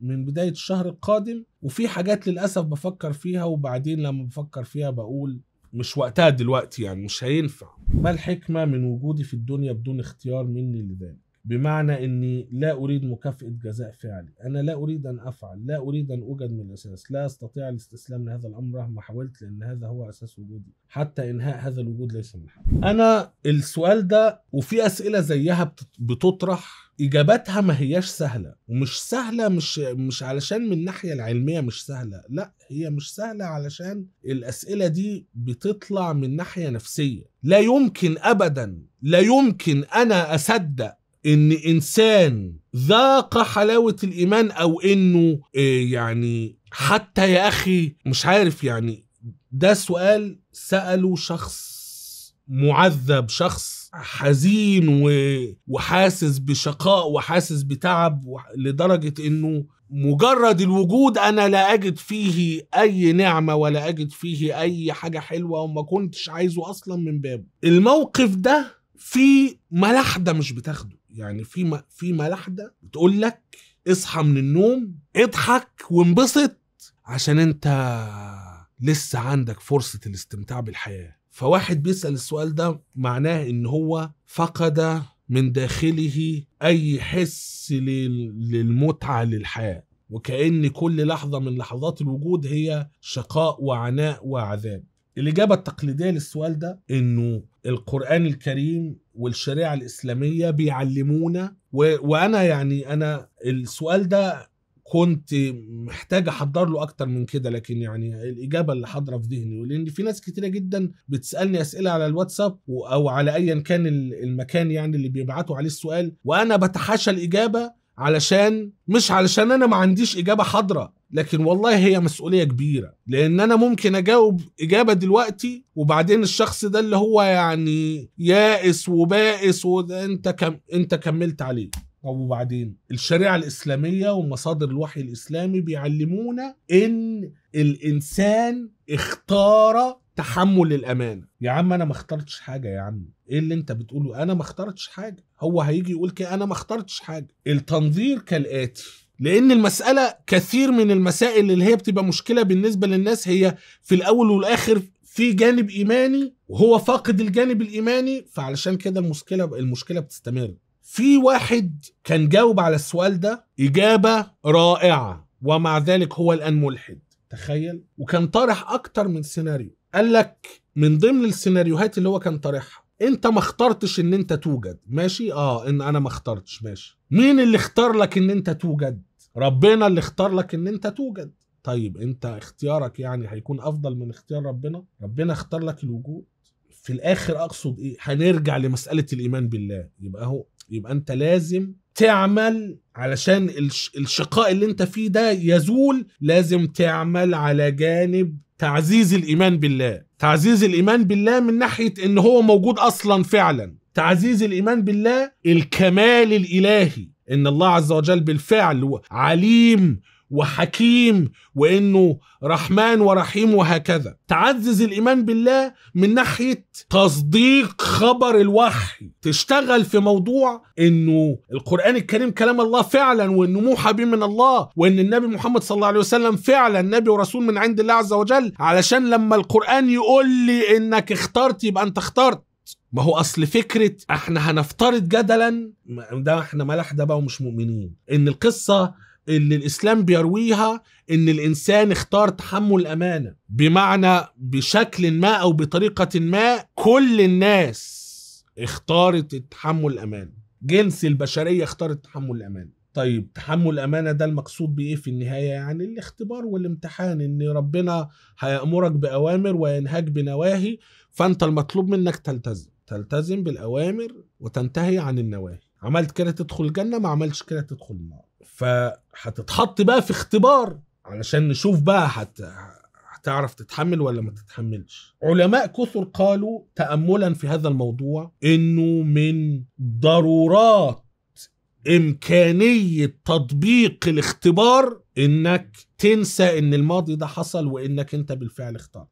من بدايه الشهر القادم وفي حاجات للاسف بفكر فيها وبعدين لما بفكر فيها بقول مش وقتها دلوقتي يعني مش هينفع ما الحكمه من وجودي في الدنيا بدون اختيار مني لذلك بمعنى اني لا اريد مكافاه جزاء فعلي انا لا اريد ان افعل لا اريد ان اوجد من الاساس لا استطيع الاستسلام لهذا الامر مهما حاولت لان هذا هو اساس وجودي حتى انهاء هذا الوجود ليس من حقي انا السؤال ده وفي اسئله زيها بتطرح اجاباتها ما هياش سهله ومش سهله مش مش علشان من الناحيه العلميه مش سهله لا هي مش سهله علشان الاسئله دي بتطلع من ناحيه نفسيه لا يمكن ابدا لا يمكن انا اصدق ان انسان ذاق حلاوه الايمان او انه آه، يعني حتى يا اخي مش عارف يعني ده سؤال ساله شخص معذب شخص حزين وحاسس بشقاء وحاسس بتعب لدرجه انه مجرد الوجود انا لا اجد فيه اي نعمه ولا اجد فيه اي حاجه حلوه وما كنتش عايزه اصلا من بابه الموقف ده في ملاحده مش بتاخده يعني في في ملاحده بتقول لك اصحى من النوم اضحك وانبسط عشان انت لسه عندك فرصه الاستمتاع بالحياه فواحد بيسال السؤال ده معناه ان هو فقد من داخله اي حس للمتعه للحياه وكأن كل لحظة من لحظات الوجود هي شقاء وعناء وعذاب الإجابة التقليدية للسؤال ده إنه القرآن الكريم والشريعة الإسلامية بيعلمونا و... وأنا يعني أنا السؤال ده كنت محتاج احضر له اكتر من كده لكن يعني الاجابه اللي حاضره في ذهني لان في ناس كتيره جدا بتسالني اسئله على الواتساب او على ايا كان المكان يعني اللي بيبعتوا عليه السؤال وانا بتحاشى الاجابه علشان مش علشان انا ما عنديش اجابه حاضره لكن والله هي مسؤوليه كبيره لان انا ممكن اجاوب اجابه دلوقتي وبعدين الشخص ده اللي هو يعني يائس وبائس وانت كم انت كملت عليه طب وبعدين الشريعه الاسلاميه ومصادر الوحي الاسلامي بيعلمونا ان الانسان اختار تحمل الامانه يا عم انا ما اخترتش حاجه يا عم ايه اللي انت بتقوله انا ما اخترتش حاجه هو هيجي يقول كده انا ما اخترتش حاجه التنظير كالاتي لان المساله كثير من المسائل اللي هي بتبقى مشكله بالنسبه للناس هي في الاول والاخر في جانب ايماني وهو فاقد الجانب الايماني فعلشان كده المشكله المشكله بتستمر في واحد كان جاوب على السؤال ده اجابه رائعه ومع ذلك هو الان ملحد تخيل وكان طرح اكتر من سيناريو قال لك من ضمن السيناريوهات اللي هو كان طارحها انت ما اخترتش ان انت توجد ماشي اه ان انا ما اخترتش ماشي مين اللي اختار لك ان انت توجد ربنا اللي اختار لك ان انت توجد طيب انت اختيارك يعني هيكون افضل من اختيار ربنا ربنا اختار لك الوجود في الاخر اقصد ايه هنرجع لمساله الايمان بالله يبقى اهو يبقى انت لازم تعمل علشان الشقاء اللي انت فيه ده يزول لازم تعمل على جانب تعزيز الايمان بالله تعزيز الايمان بالله من ناحيه ان هو موجود اصلا فعلا تعزيز الايمان بالله الكمال الالهي ان الله عز وجل بالفعل عليم وحكيم وانه رحمن ورحيم وهكذا تعزز الايمان بالله من ناحيه تصديق خبر الوحي تشتغل في موضوع انه القران الكريم كلام الله فعلا وانه موحى به من الله وان النبي محمد صلى الله عليه وسلم فعلا نبي ورسول من عند الله عز وجل علشان لما القران يقول لي انك اخترت يبقى انت اخترت ما هو اصل فكره احنا هنفترض جدلا ده احنا ملاح ده بقى ومش مؤمنين ان القصه اللي الاسلام بيرويها ان الانسان اختار تحمل امانه بمعنى بشكل ما او بطريقه ما كل الناس اختارت تحمل الامانه جنس البشريه اختارت تحمل الامانه طيب تحمل الأمانة ده المقصود بإيه في النهاية يعني الاختبار والامتحان إن ربنا هيأمرك بأوامر وينهاك بنواهي فأنت المطلوب منك تلتزم تلتزم بالأوامر وتنتهي عن النواهي عملت كده تدخل الجنة ما عملتش كده تدخل النار فهتتحط بقى في اختبار علشان نشوف بقى حتى هتعرف تتحمل ولا ما تتحملش علماء كثر قالوا تأملا في هذا الموضوع انه من ضرورات إمكانية تطبيق الاختبار إنك تنسى إن الماضي ده حصل وإنك أنت بالفعل اخترت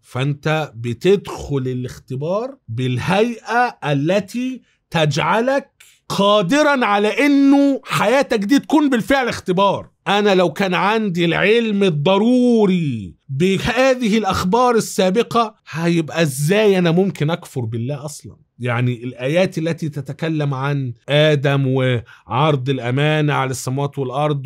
فأنت بتدخل الاختبار بالهيئة التي تجعلك قادرا على انه حياتك دي تكون بالفعل اختبار انا لو كان عندي العلم الضروري بهذه الاخبار السابقه هيبقى ازاي انا ممكن اكفر بالله اصلا يعني الايات التي تتكلم عن ادم وعرض الامانه على السماوات والارض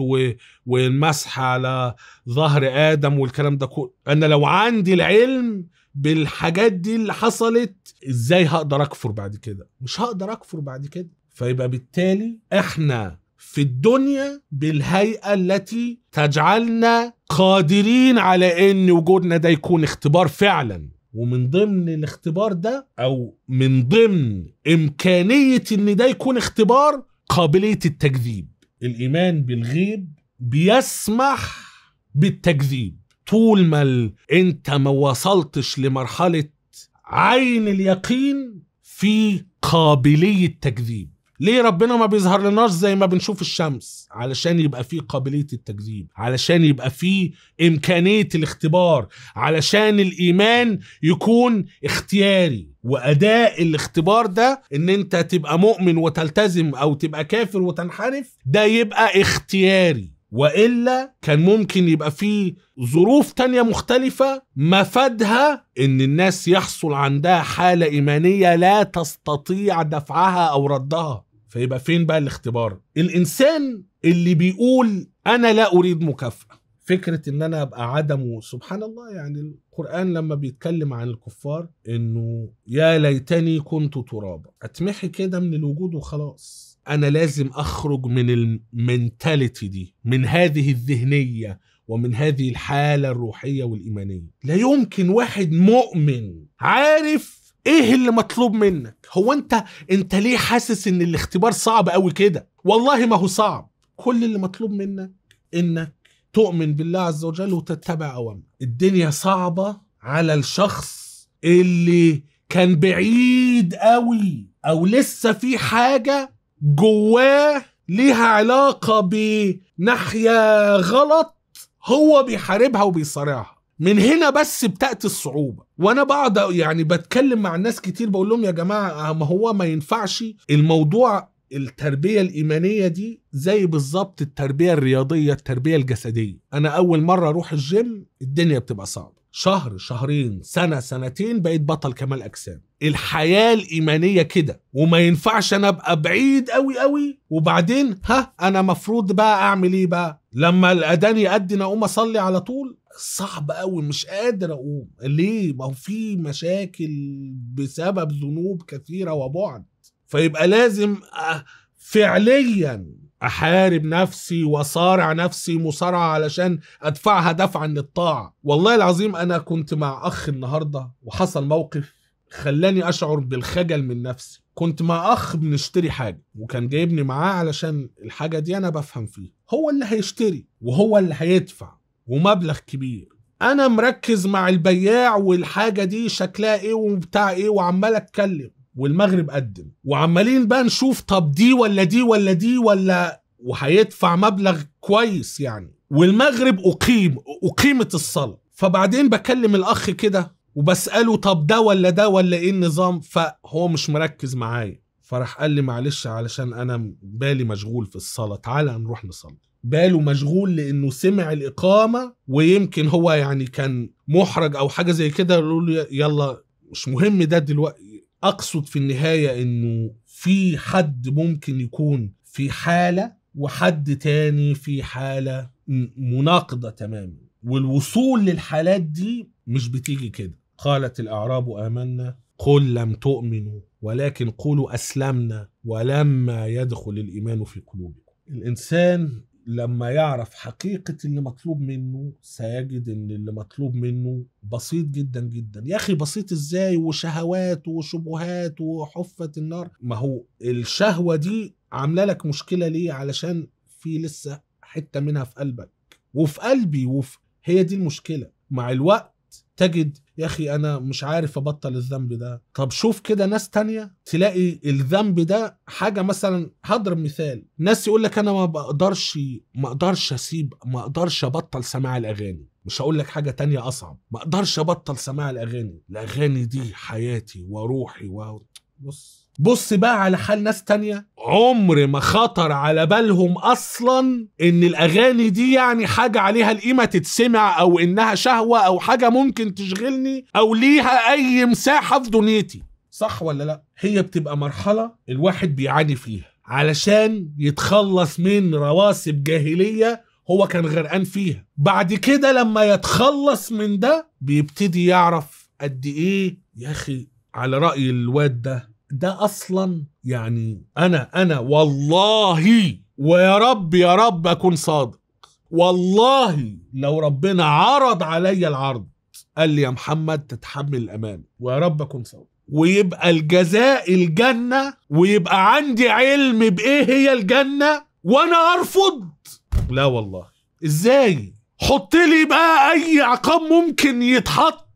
والمسح على ظهر ادم والكلام ده كله انا لو عندي العلم بالحاجات دي اللي حصلت ازاي هقدر اكفر بعد كده مش هقدر اكفر بعد كده فيبقى بالتالي احنا في الدنيا بالهيئه التي تجعلنا قادرين على ان وجودنا ده يكون اختبار فعلا ومن ضمن الاختبار ده او من ضمن امكانيه ان ده يكون اختبار قابليه التكذيب الايمان بالغيب بيسمح بالتكذيب طول ما انت ما وصلتش لمرحله عين اليقين في قابليه تكذيب ليه ربنا ما بيظهر لناش زي ما بنشوف الشمس علشان يبقى فيه قابلية التكذيب علشان يبقى فيه إمكانية الاختبار علشان الإيمان يكون اختياري وأداء الاختبار ده إن أنت تبقى مؤمن وتلتزم أو تبقى كافر وتنحرف ده يبقى اختياري والا كان ممكن يبقى في ظروف تانية مختلفة مفادها ان الناس يحصل عندها حالة ايمانية لا تستطيع دفعها او ردها فيبقى فين بقى الاختبار الانسان اللي بيقول انا لا اريد مكافاه فكره ان انا ابقى عدم سبحان الله يعني القران لما بيتكلم عن الكفار انه يا ليتني كنت ترابا اتمحي كده من الوجود وخلاص انا لازم اخرج من المنتاليتي دي من هذه الذهنيه ومن هذه الحاله الروحيه والايمانيه لا يمكن واحد مؤمن عارف ايه اللي مطلوب منك هو انت انت ليه حاسس ان الاختبار صعب قوي كده والله ما هو صعب كل اللي مطلوب منك انك تؤمن بالله عز وجل وتتبع اوامره الدنيا صعبه على الشخص اللي كان بعيد قوي او لسه في حاجه جواه ليها علاقه بناحيه غلط هو بيحاربها وبيصارعها من هنا بس بتاتي الصعوبه وانا بقعد يعني بتكلم مع الناس كتير بقول لهم يا جماعه أه، ما هو ما ينفعش الموضوع التربيه الايمانيه دي زي بالظبط التربيه الرياضيه التربيه الجسديه انا اول مره اروح الجيم الدنيا بتبقى صعبه شهر شهرين سنه سنتين بقيت بطل كمال اجسام الحياه الايمانيه كده وما ينفعش انا ابقى بعيد قوي قوي وبعدين ها انا مفروض بقى اعمل ايه بقى لما الاذان يأذن اقوم اصلي على طول صعب قوي مش قادر اقوم ليه ما هو في مشاكل بسبب ذنوب كثيره وبعد فيبقى لازم آه، فعليا احارب نفسي واصارع نفسي مصارعه علشان ادفعها دفعا للطاعه والله العظيم انا كنت مع اخ النهارده وحصل موقف خلاني اشعر بالخجل من نفسي كنت مع اخ بنشتري حاجه وكان جايبني معاه علشان الحاجه دي انا بفهم فيها هو اللي هيشتري وهو اللي هيدفع ومبلغ كبير انا مركز مع البياع والحاجه دي شكلها ايه وبتاع ايه وعمال اتكلم والمغرب قدم وعمالين بقى نشوف طب دي ولا دي ولا دي ولا وهيدفع مبلغ كويس يعني والمغرب اقيم اقيمت الصلاه فبعدين بكلم الاخ كده وبساله طب ده ولا ده ولا ايه النظام فهو مش مركز معايا فراح قال لي معلش علشان انا بالي مشغول في الصلاه تعالى نروح نصلي باله مشغول لانه سمع الاقامه ويمكن هو يعني كان محرج او حاجه زي كده يقول له يلا مش مهم ده دلوقتي اقصد في النهايه انه في حد ممكن يكون في حاله وحد تاني في حاله مناقضه تماما والوصول للحالات دي مش بتيجي كده قالت الأعراب آمنا قل لم تؤمنوا ولكن قولوا أسلمنا ولما يدخل الإيمان في قلوبكم الإنسان لما يعرف حقيقة اللي مطلوب منه سيجد ان اللي مطلوب منه بسيط جدا جدا يا اخي بسيط ازاي وشهوات وشبهات وحفة النار ما هو الشهوة دي عاملة لك مشكلة ليه علشان في لسه حتة منها في قلبك وفي قلبي وفي هي دي المشكلة مع الوقت تجد يا اخي انا مش عارف ابطل الذنب ده طب شوف كده ناس تانية تلاقي الذنب ده حاجة مثلا هضرب مثال ناس يقول لك انا ما بقدرش ما اقدرش اسيب ما اقدرش ابطل سماع الاغاني مش هقول لك حاجة تانية اصعب ما اقدرش ابطل سماع الاغاني الاغاني دي حياتي وروحي و بص بص بقى على حال ناس تانية عمر ما خطر على بالهم اصلا ان الاغاني دي يعني حاجة عليها القيمة تتسمع او انها شهوة او حاجة ممكن تشغلني او ليها اي مساحة في دنيتي صح ولا لا هي بتبقى مرحلة الواحد بيعاني فيها علشان يتخلص من رواسب جاهلية هو كان غرقان فيها بعد كده لما يتخلص من ده بيبتدي يعرف قد ايه يا اخي على رأي الواد ده ده اصلا يعني انا انا والله ويا رب يا رب اكون صادق والله لو ربنا عرض عليا العرض قال لي يا محمد تتحمل الامانه ويا رب اكون صادق ويبقى الجزاء الجنه ويبقى عندي علم بايه هي الجنه وانا ارفض لا والله ازاي حط لي بقى اي عقاب ممكن يتحط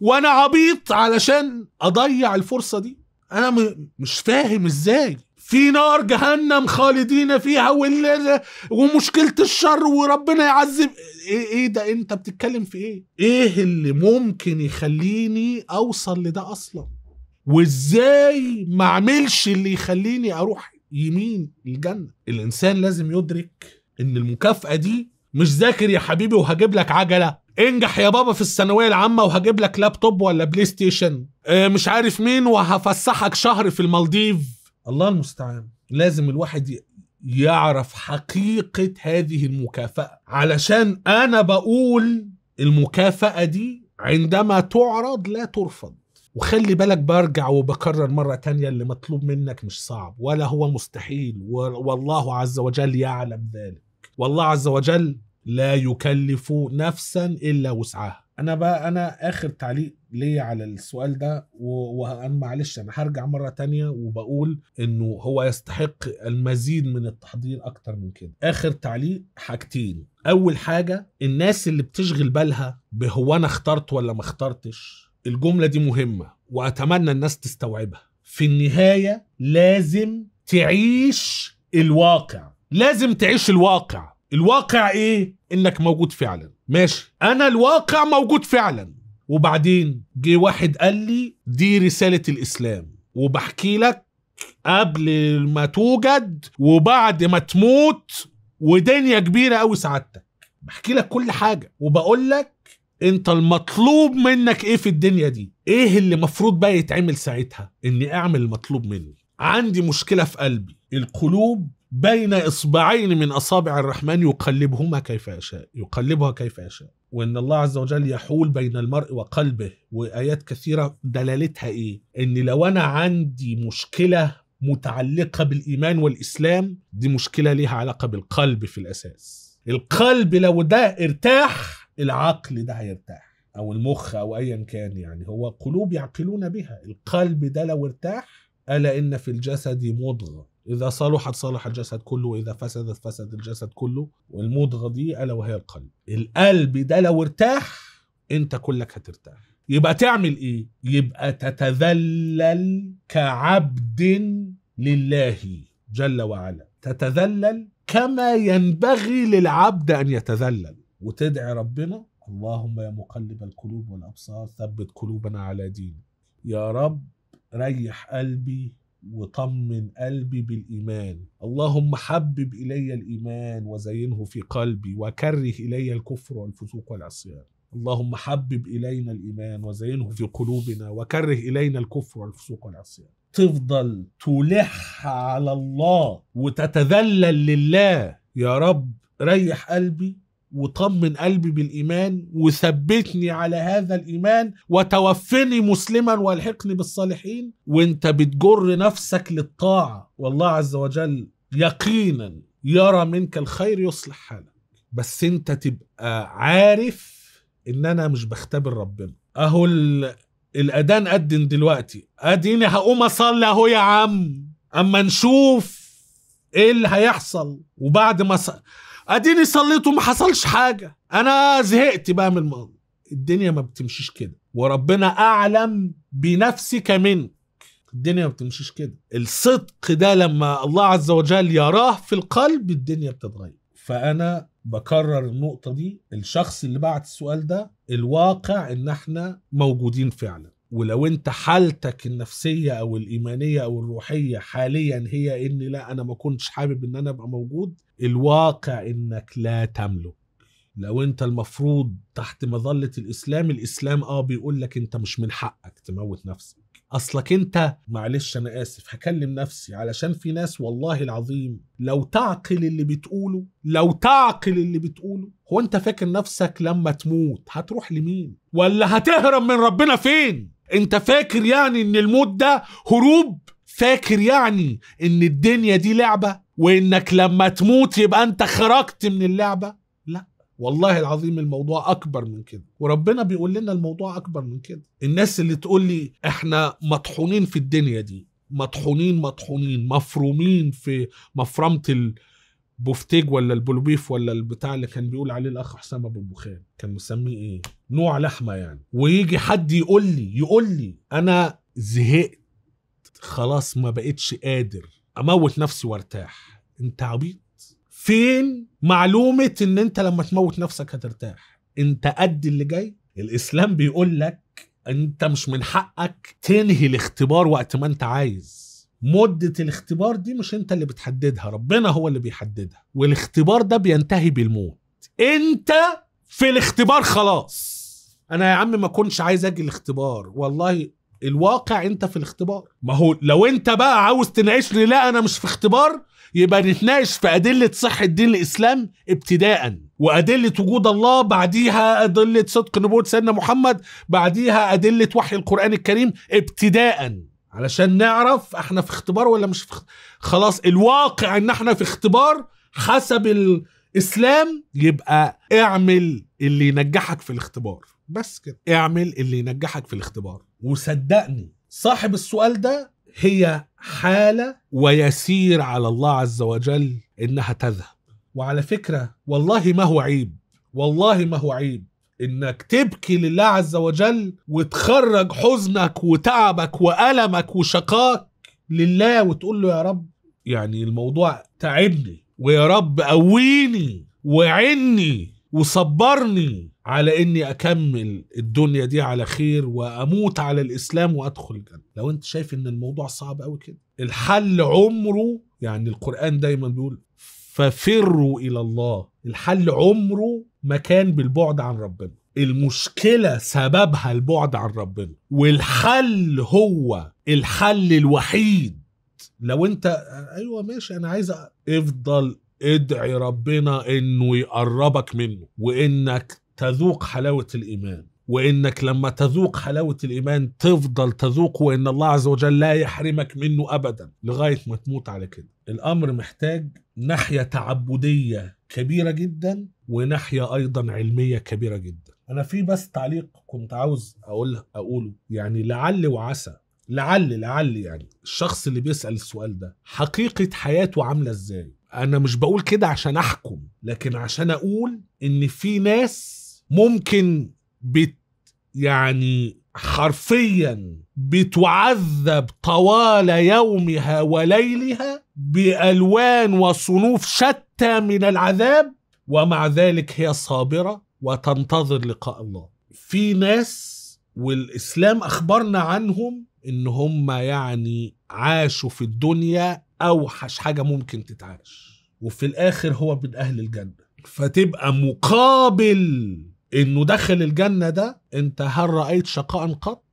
وانا عبيط علشان اضيع الفرصه دي انا م... مش فاهم ازاي في نار جهنم خالدين فيها وال... ومشكله الشر وربنا يعذب ايه ايه ده انت بتتكلم في ايه ايه اللي ممكن يخليني اوصل لده اصلا وازاي ما اعملش اللي يخليني اروح يمين الجنه الانسان لازم يدرك ان المكافاه دي مش ذاكر يا حبيبي وهجيب لك عجله انجح يا بابا في الثانويه العامه وهجيب لك لابتوب ولا بلاي ستيشن اه، مش عارف مين وهفسحك شهر في المالديف الله المستعان لازم الواحد يعرف حقيقه هذه المكافاه علشان انا بقول المكافاه دي عندما تعرض لا ترفض وخلي بالك برجع وبكرر مرة تانية اللي مطلوب منك مش صعب ولا هو مستحيل والله عز وجل يعلم ذلك والله عز وجل لا يكلف نفسا الا وسعها انا بقى انا اخر تعليق ليا على السؤال ده وانا معلش انا هرجع مره تانية وبقول انه هو يستحق المزيد من التحضير اكتر من كده اخر تعليق حاجتين اول حاجه الناس اللي بتشغل بالها بهو انا اخترت ولا ما اخترتش الجمله دي مهمه واتمنى الناس تستوعبها في النهايه لازم تعيش الواقع لازم تعيش الواقع الواقع ايه انك موجود فعلا ماشي انا الواقع موجود فعلا وبعدين جه واحد قال لي دي رساله الاسلام وبحكي لك قبل ما توجد وبعد ما تموت ودنيا كبيره قوي سعادتك بحكي لك كل حاجه وبقول لك انت المطلوب منك ايه في الدنيا دي ايه اللي مفروض بقى يتعمل ساعتها اني اعمل المطلوب مني عندي مشكله في قلبي القلوب بين إصبعين من أصابع الرحمن يقلبهما كيف يشاء يقلبها كيف يشاء وإن الله عز وجل يحول بين المرء وقلبه وآيات كثيرة دلالتها إيه إن لو أنا عندي مشكلة متعلقة بالإيمان والإسلام دي مشكلة ليها علاقة بالقلب في الأساس القلب لو ده ارتاح العقل ده هيرتاح أو المخ أو أيا كان يعني هو قلوب يعقلون بها القلب ده لو ارتاح ألا إن في الجسد مضغة إذا صلحت صلح الجسد كله وإذا فسدت فسد الجسد كله والمضغة دي ألا وهي القلب القلب ده لو ارتاح أنت كلك هترتاح يبقى تعمل إيه؟ يبقى تتذلل كعبد لله جل وعلا تتذلل كما ينبغي للعبد أن يتذلل وتدعي ربنا اللهم يا مقلب القلوب والأبصار ثبت قلوبنا على دينك يا رب ريح قلبي وطمن قلبي بالإيمان اللهم حبب إلي الإيمان وزينه في قلبي وكره إلي الكفر والفسوق والعصيان اللهم حبب إلينا الإيمان وزينه في قلوبنا وكره إلينا الكفر والفسوق والعصيان تفضل تلح على الله وتتذلل لله يا رب ريح قلبي وطمن قلبي بالإيمان وثبتني على هذا الإيمان وتوفني مسلما والحقني بالصالحين وانت بتجر نفسك للطاعة والله عز وجل يقينا يرى منك الخير يصلح حالك بس انت تبقى عارف ان انا مش بختبر ربنا اهو الاذان اذن دلوقتي اديني هقوم اصلي اهو يا عم اما نشوف ايه اللي هيحصل وبعد ما ص... اديني صليت وما حصلش حاجه انا زهقت بقى من الموضوع الدنيا ما بتمشيش كده وربنا اعلم بنفسك منك الدنيا ما بتمشيش كده الصدق ده لما الله عز وجل يراه في القلب الدنيا بتتغير فانا بكرر النقطه دي الشخص اللي بعت السؤال ده الواقع ان احنا موجودين فعلا ولو انت حالتك النفسيه او الايمانيه او الروحيه حاليا هي ان لا انا ما كنتش حابب ان انا ابقى موجود الواقع انك لا تملك لو انت المفروض تحت مظله الاسلام الاسلام اه بيقول لك انت مش من حقك تموت نفسك اصلك انت معلش انا اسف هكلم نفسي علشان في ناس والله العظيم لو تعقل اللي بتقوله لو تعقل اللي بتقوله هو انت فاكر نفسك لما تموت هتروح لمين ولا هتهرب من ربنا فين انت فاكر يعني ان الموت ده هروب فاكر يعني ان الدنيا دي لعبه وانك لما تموت يبقى انت خرجت من اللعبه لا والله العظيم الموضوع اكبر من كده وربنا بيقول لنا الموضوع اكبر من كده الناس اللي تقول لي احنا مطحونين في الدنيا دي مطحونين مطحونين مفرومين في مفرمه البفتيج ولا البلوبيف ولا البتاع اللي كان بيقول عليه الاخ حسام ابو البخاري كان مسميه ايه نوع لحمه يعني ويجي حد يقول لي يقول لي انا زهقت خلاص ما بقتش قادر اموت نفسي وارتاح انت عبيط فين معلومه ان انت لما تموت نفسك هترتاح انت قد اللي جاي الاسلام بيقول لك انت مش من حقك تنهي الاختبار وقت ما انت عايز مدة الاختبار دي مش انت اللي بتحددها ربنا هو اللي بيحددها والاختبار ده بينتهي بالموت انت في الاختبار خلاص انا يا عم ما كنتش عايز اجي الاختبار والله الواقع انت في الاختبار ما هو لو انت بقى عاوز تناقشني لا انا مش في اختبار يبقى نتناقش في أدلة صحة دين الإسلام ابتداء وأدلة وجود الله بعديها أدلة صدق نبوة سيدنا محمد بعديها أدلة وحي القرآن الكريم ابتداء علشان نعرف احنا في اختبار ولا مش في اختبار. خلاص الواقع ان احنا في اختبار حسب الاسلام يبقى اعمل اللي ينجحك في الاختبار بس كده اعمل اللي ينجحك في الاختبار وصدقني صاحب السؤال ده هي حالة ويسير على الله عز وجل إنها تذهب وعلى فكرة والله ما هو عيب والله ما هو عيب انك تبكي لله عز وجل وتخرج حزنك وتعبك والمك وشقاك لله وتقول له يا رب يعني الموضوع تعبني ويا رب قويني وعني وصبرني على اني اكمل الدنيا دي على خير واموت على الاسلام وادخل الجنه لو انت شايف ان الموضوع صعب قوي كده الحل عمره يعني القران دايما بيقول ففروا الى الله الحل عمره ما كان بالبعد عن ربنا المشكلة سببها البعد عن ربنا والحل هو الحل الوحيد لو انت ايوه ماشي انا عايز افضل ادعي ربنا انه يقربك منه وانك تذوق حلاوة الإيمان وإنك لما تذوق حلاوة الإيمان تفضل تذوق وإن الله عز وجل لا يحرمك منه أبدا لغاية ما تموت على كده الأمر محتاج ناحية تعبدية كبيرة جدا وناحية أيضا علمية كبيرة جدا أنا في بس تعليق كنت عاوز أقوله أقوله يعني لعل وعسى لعل لعل يعني الشخص اللي بيسأل السؤال ده حقيقة حياته عاملة إزاي أنا مش بقول كده عشان أحكم لكن عشان أقول إن في ناس ممكن بت يعني حرفيا بتعذب طوال يومها وليلها بالوان وصنوف شتى من العذاب ومع ذلك هي صابره وتنتظر لقاء الله في ناس والاسلام اخبرنا عنهم ان هم يعني عاشوا في الدنيا اوحش حاجه ممكن تتعاش وفي الاخر هو من اهل الجنه فتبقى مقابل انه داخل الجنه ده انت هل رايت شقاء قط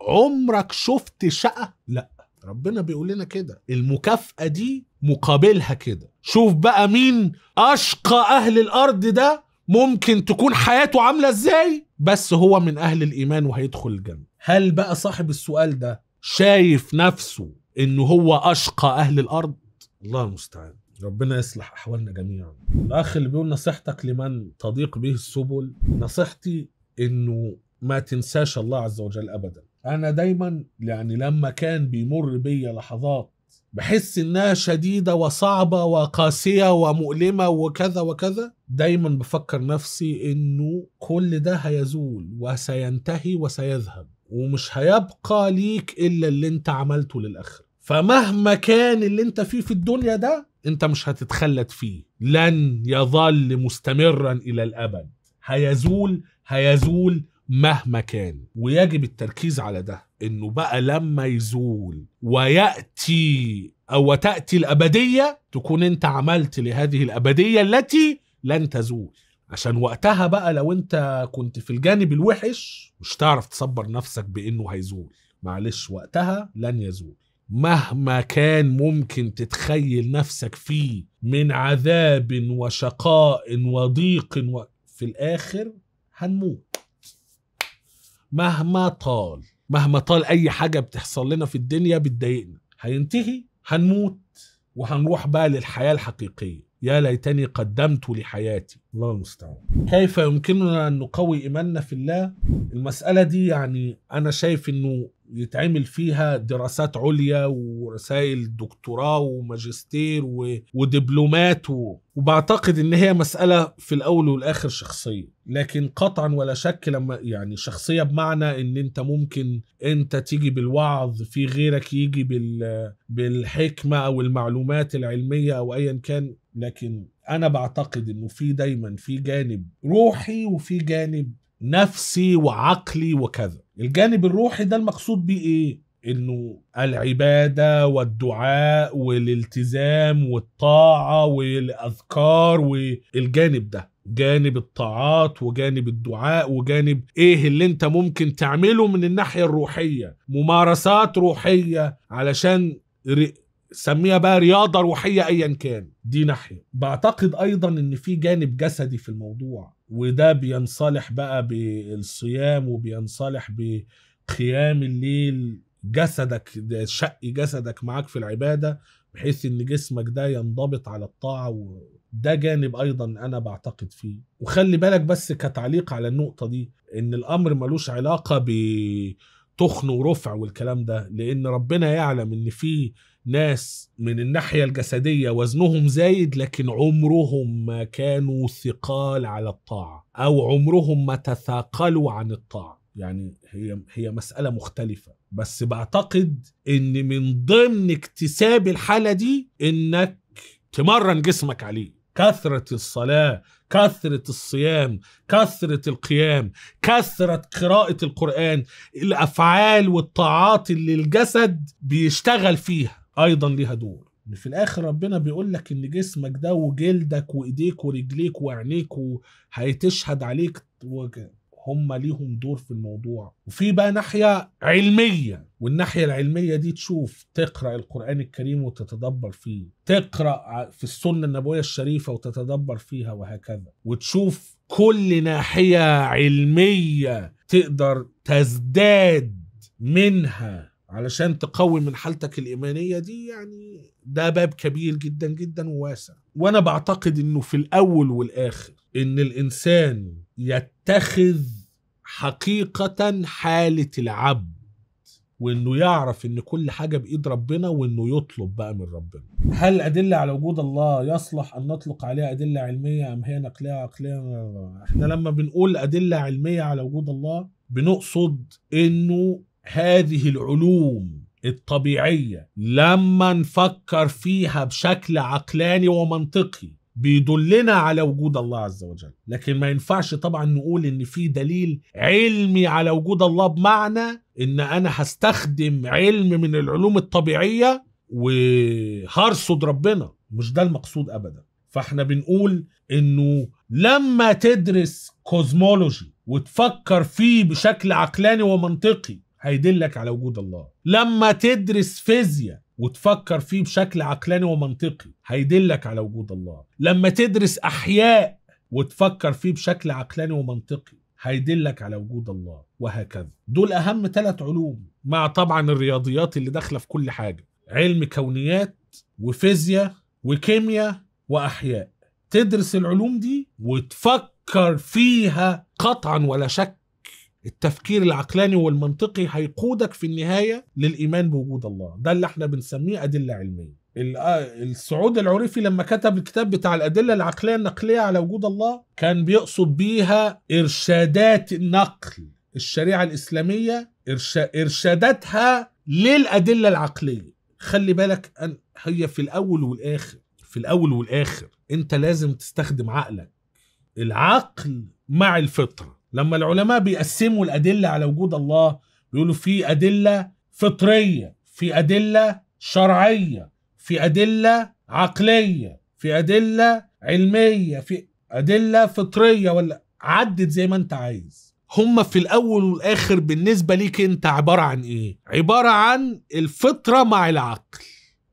عمرك شفت شقه لا ربنا بيقول لنا كده المكافأة دي مقابلها كده شوف بقى مين أشقى أهل الأرض ده ممكن تكون حياته عاملة إزاي بس هو من أهل الإيمان وهيدخل الجنة هل بقى صاحب السؤال ده شايف نفسه إنه هو أشقى أهل الأرض الله المستعان ربنا يصلح احوالنا جميعا الاخ اللي بيقول نصيحتك لمن تضيق به السبل نصيحتي انه ما تنساش الله عز وجل ابدا انا دايما يعني لما كان بيمر بيا لحظات بحس انها شديده وصعبه وقاسيه ومؤلمه وكذا وكذا دايما بفكر نفسي انه كل ده هيزول وسينتهي وسيذهب ومش هيبقى ليك الا اللي انت عملته للاخر فمهما كان اللي انت فيه في الدنيا ده انت مش هتتخلد فيه لن يظل مستمرا الى الابد هيزول هيزول مهما كان ويجب التركيز على ده انه بقى لما يزول وياتي او تاتي الابديه تكون انت عملت لهذه الابديه التي لن تزول عشان وقتها بقى لو انت كنت في الجانب الوحش مش تعرف تصبر نفسك بانه هيزول معلش وقتها لن يزول مهما كان ممكن تتخيل نفسك فيه من عذاب وشقاء وضيق و... في الآخر هنموت مهما طال مهما طال أي حاجة بتحصل لنا في الدنيا بتضايقنا هينتهي هنموت وهنروح بقى للحياة الحقيقية يا ليتني قدمت لحياتي الله المستعان كيف يمكننا أن نقوي إيماننا في الله المسألة دي يعني أنا شايف أنه يتعمل فيها دراسات عليا ورسائل دكتوراه وماجستير ودبلومات و... وبعتقد ان هي مساله في الاول والاخر شخصيه لكن قطعا ولا شك لما يعني شخصيه بمعنى ان انت ممكن انت تيجي بالوعظ في غيرك يجي بال... بالحكمه او المعلومات العلميه او ايا كان لكن انا بعتقد انه في دايما في جانب روحي وفي جانب نفسي وعقلي وكذا الجانب الروحي ده المقصود بيه ايه انه العباده والدعاء والالتزام والطاعه والاذكار والجانب ده جانب الطاعات وجانب الدعاء وجانب ايه اللي انت ممكن تعمله من الناحيه الروحيه ممارسات روحيه علشان ري... سميها بقى رياضه روحيه ايا كان دي ناحيه بعتقد ايضا ان في جانب جسدي في الموضوع وده بينصلح بقى بالصيام وبينصلح بقيام الليل جسدك شق جسدك معاك في العبادة بحيث ان جسمك ده ينضبط على الطاعة وده جانب ايضا انا بعتقد فيه وخلي بالك بس كتعليق على النقطة دي ان الامر ملوش علاقة ب تخن ورفع والكلام ده لان ربنا يعلم ان في ناس من الناحية الجسدية وزنهم زايد لكن عمرهم ما كانوا ثقال على الطاعة أو عمرهم ما تثاقلوا عن الطاعة يعني هي هي مسألة مختلفة بس بعتقد إن من ضمن اكتساب الحالة دي إنك تمرن جسمك عليه كثرة الصلاة كثرة الصيام كثرة القيام كثرة قراءة القرآن الأفعال والطاعات اللي الجسد بيشتغل فيها ايضا ليها دور في الاخر ربنا بيقول لك ان جسمك ده وجلدك وايديك ورجليك وعينيك وهيتشهد عليك هم ليهم دور في الموضوع وفي بقى ناحية علمية والناحية العلمية دي تشوف تقرأ القرآن الكريم وتتدبر فيه تقرأ في السنة النبوية الشريفة وتتدبر فيها وهكذا وتشوف كل ناحية علمية تقدر تزداد منها علشان تقوي من حالتك الإيمانية دي يعني ده باب كبير جدا جدا وواسع وأنا بعتقد أنه في الأول والآخر أن الإنسان يتخذ حقيقة حالة العبد وانه يعرف ان كل حاجه بايد ربنا وانه يطلب بقى من ربنا. هل ادله على وجود الله يصلح ان نطلق عليها ادله علميه ام هي نقليه عقليه؟ احنا لما بنقول ادله علميه على وجود الله بنقصد انه هذه العلوم الطبيعية لما نفكر فيها بشكل عقلاني ومنطقي بيدلنا على وجود الله عز وجل لكن ما ينفعش طبعا نقول ان في دليل علمي على وجود الله بمعنى ان انا هستخدم علم من العلوم الطبيعية وهرصد ربنا مش ده المقصود ابدا فاحنا بنقول انه لما تدرس كوزمولوجي وتفكر فيه بشكل عقلاني ومنطقي هيدلك على وجود الله لما تدرس فيزياء وتفكر فيه بشكل عقلاني ومنطقي هيدلك على وجود الله لما تدرس احياء وتفكر فيه بشكل عقلاني ومنطقي هيدلك على وجود الله وهكذا دول اهم ثلاث علوم مع طبعا الرياضيات اللي داخله في كل حاجه علم كونيات وفيزياء وكيمياء واحياء تدرس العلوم دي وتفكر فيها قطعا ولا شك التفكير العقلاني والمنطقي هيقودك في النهايه للايمان بوجود الله ده اللي احنا بنسميه ادله علميه آه، السعود العريفي لما كتب الكتاب بتاع الادله العقليه النقليه على وجود الله كان بيقصد بيها ارشادات النقل الشريعه الاسلاميه ارشاداتها للادله العقليه خلي بالك أن هي في الاول والاخر في الاول والاخر انت لازم تستخدم عقلك العقل مع الفطره لما العلماء بيقسموا الادله على وجود الله بيقولوا في ادله فطريه في ادله شرعيه في ادله عقليه في ادله علميه في ادله فطريه ولا عدد زي ما انت عايز هما في الاول والاخر بالنسبه ليك انت عباره عن ايه عباره عن الفطره مع العقل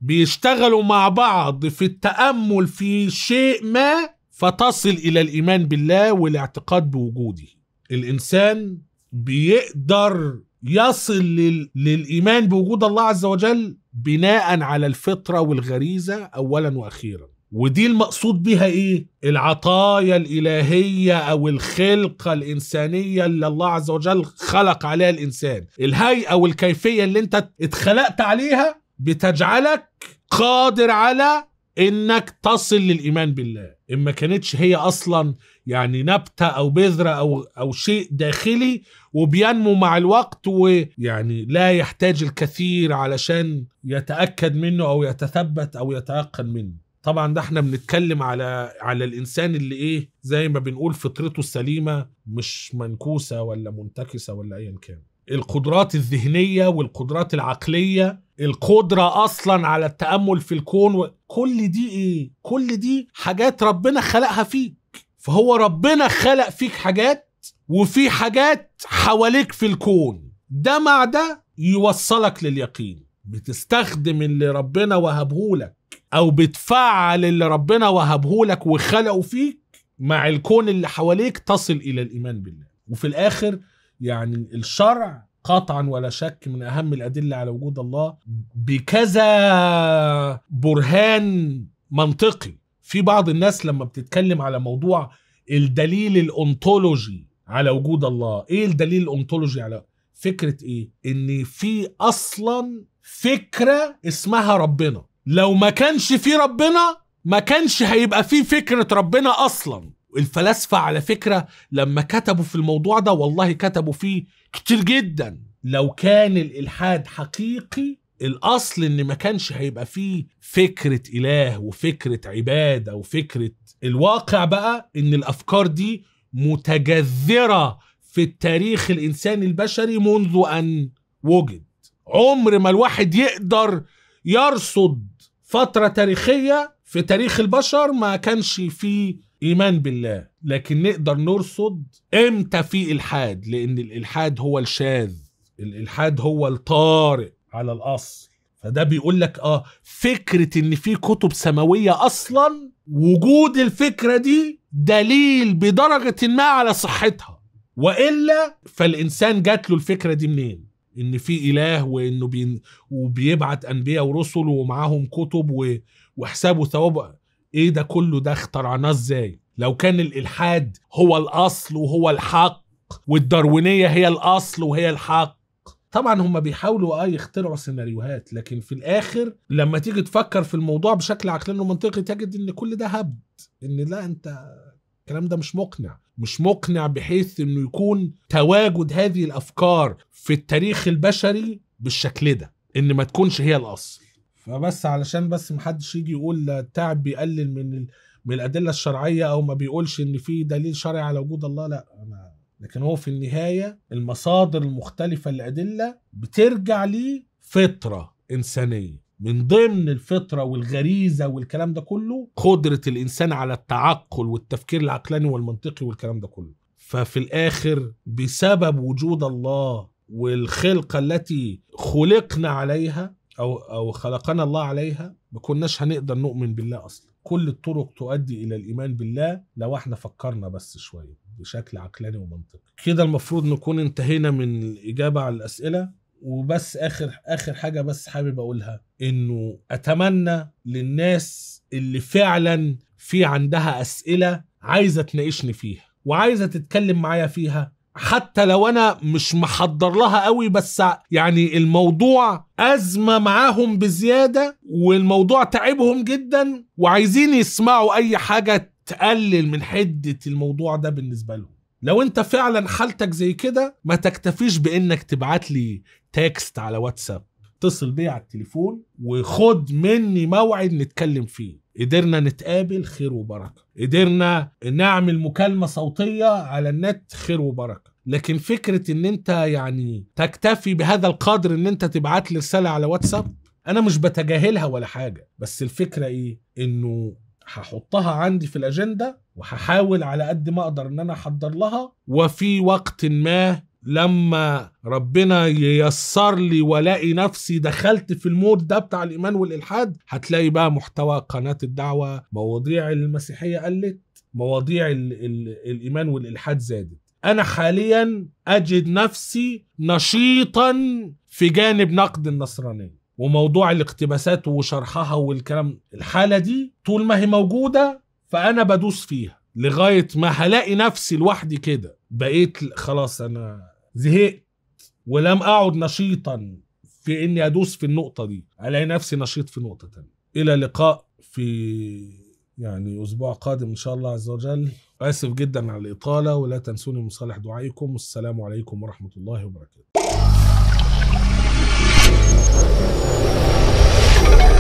بيشتغلوا مع بعض في التامل في شيء ما فتصل الى الايمان بالله والاعتقاد بوجوده الانسان بيقدر يصل لل... للايمان بوجود الله عز وجل بناء على الفطره والغريزه اولا واخيرا ودي المقصود بها ايه العطايا الالهيه او الخلقه الانسانيه اللي الله عز وجل خلق عليها الانسان الهيئه والكيفيه اللي انت اتخلقت عليها بتجعلك قادر على انك تصل للايمان بالله ان ما كانتش هي اصلا يعني نبته او بذره او او شيء داخلي وبينمو مع الوقت ويعني لا يحتاج الكثير علشان يتاكد منه او يتثبت او يتيقن منه طبعا ده احنا بنتكلم على على الانسان اللي ايه زي ما بنقول فطرته السليمه مش منكوسه ولا منتكسه ولا ايا كان القدرات الذهنيه والقدرات العقليه القدره اصلا على التامل في الكون كل دي ايه كل دي حاجات ربنا خلقها فيك فهو ربنا خلق فيك حاجات وفي حاجات حواليك في الكون ده مع ده يوصلك لليقين بتستخدم اللي ربنا وهبهولك او بتفعل اللي ربنا وهبهولك وخلقه فيك مع الكون اللي حواليك تصل الى الايمان بالله وفي الاخر يعني الشرع قطعا ولا شك من اهم الادله على وجود الله بكذا برهان منطقي في بعض الناس لما بتتكلم على موضوع الدليل الانطولوجي على وجود الله ايه الدليل الانطولوجي على فكره ايه ان في اصلا فكره اسمها ربنا لو ما كانش في ربنا ما كانش هيبقى في فكره ربنا اصلا الفلاسفة على فكرة لما كتبوا في الموضوع ده والله كتبوا فيه كتير جدا لو كان الإلحاد حقيقي الأصل إن ما كانش هيبقى فيه فكرة إله وفكرة عبادة وفكرة الواقع بقى إن الأفكار دي متجذرة في التاريخ الإنساني البشري منذ أن وجد عمر ما الواحد يقدر يرصد فترة تاريخية في تاريخ البشر ما كانش فيه ايمان بالله لكن نقدر نرصد امتى في الحاد لان الالحاد هو الشاذ الالحاد هو الطارئ على الاصل فده بيقول لك اه فكره ان في كتب سماويه اصلا وجود الفكره دي دليل بدرجه ما على صحتها والا فالانسان جات له الفكره دي منين ان في اله وانه بي... وبيبعت انبياء ورسل ومعاهم كتب و... وحسابه ثوابه ايه ده كله ده اخترعناه ازاي لو كان الالحاد هو الاصل وهو الحق والداروينيه هي الاصل وهي الحق طبعا هم بيحاولوا اه يخترعوا سيناريوهات لكن في الاخر لما تيجي تفكر في الموضوع بشكل عقلاني ومنطقي تجد ان كل ده هبد ان لا انت الكلام ده مش مقنع مش مقنع بحيث انه يكون تواجد هذه الافكار في التاريخ البشري بالشكل ده ان ما تكونش هي الاصل فبس علشان بس محدش يجي يقول التعب بيقلل من من الادله الشرعيه او ما بيقولش ان في دليل شرعي على وجود الله لا انا لكن هو في النهايه المصادر المختلفه للادله بترجع لفطره انسانيه من ضمن الفطره والغريزه والكلام ده كله قدره الانسان على التعقل والتفكير العقلاني والمنطقي والكلام ده كله ففي الاخر بسبب وجود الله والخلقه التي خلقنا عليها او او خلقنا الله عليها ما كناش هنقدر نؤمن بالله اصلا كل الطرق تؤدي الى الايمان بالله لو احنا فكرنا بس شويه بشكل عقلاني ومنطقي كده المفروض نكون انتهينا من الاجابه على الاسئله وبس اخر اخر حاجه بس حابب اقولها انه اتمنى للناس اللي فعلا في عندها اسئله عايزه تناقشني فيها وعايزه تتكلم معايا فيها حتى لو انا مش محضر لها قوي بس يعني الموضوع ازمه معاهم بزياده والموضوع تعبهم جدا وعايزين يسمعوا اي حاجه تقلل من حده الموضوع ده بالنسبه لهم لو انت فعلا حالتك زي كده ما تكتفيش بانك تبعت لي تكست على واتساب اتصل بيا على التليفون وخد مني موعد نتكلم فيه قدرنا نتقابل خير وبركه قدرنا نعمل مكالمه صوتيه على النت خير وبركه لكن فكره ان انت يعني تكتفي بهذا القدر ان انت تبعت لي رساله على واتساب انا مش بتجاهلها ولا حاجه بس الفكره ايه انه هحطها عندي في الاجنده وهحاول على قد ما اقدر ان انا احضر لها وفي وقت ما لما ربنا ييسر لي والاقي نفسي دخلت في المود ده بتاع الايمان والالحاد هتلاقي بقى محتوى قناه الدعوه مواضيع المسيحيه قلت مواضيع الايمان والالحاد زادت انا حاليا اجد نفسي نشيطا في جانب نقد النصرانيه وموضوع الاقتباسات وشرحها والكلام الحاله دي طول ما هي موجوده فانا بدوس فيها لغايه ما هلاقي نفسي لوحدي كده بقيت خلاص انا زهقت ولم اعد نشيطا في اني ادوس في النقطه دي الاقي نفسي نشيط في نقطه تانية الى لقاء في يعني اسبوع قادم ان شاء الله عز وجل اسف جدا على الاطاله ولا تنسوني من صالح دعائكم والسلام عليكم ورحمه الله وبركاته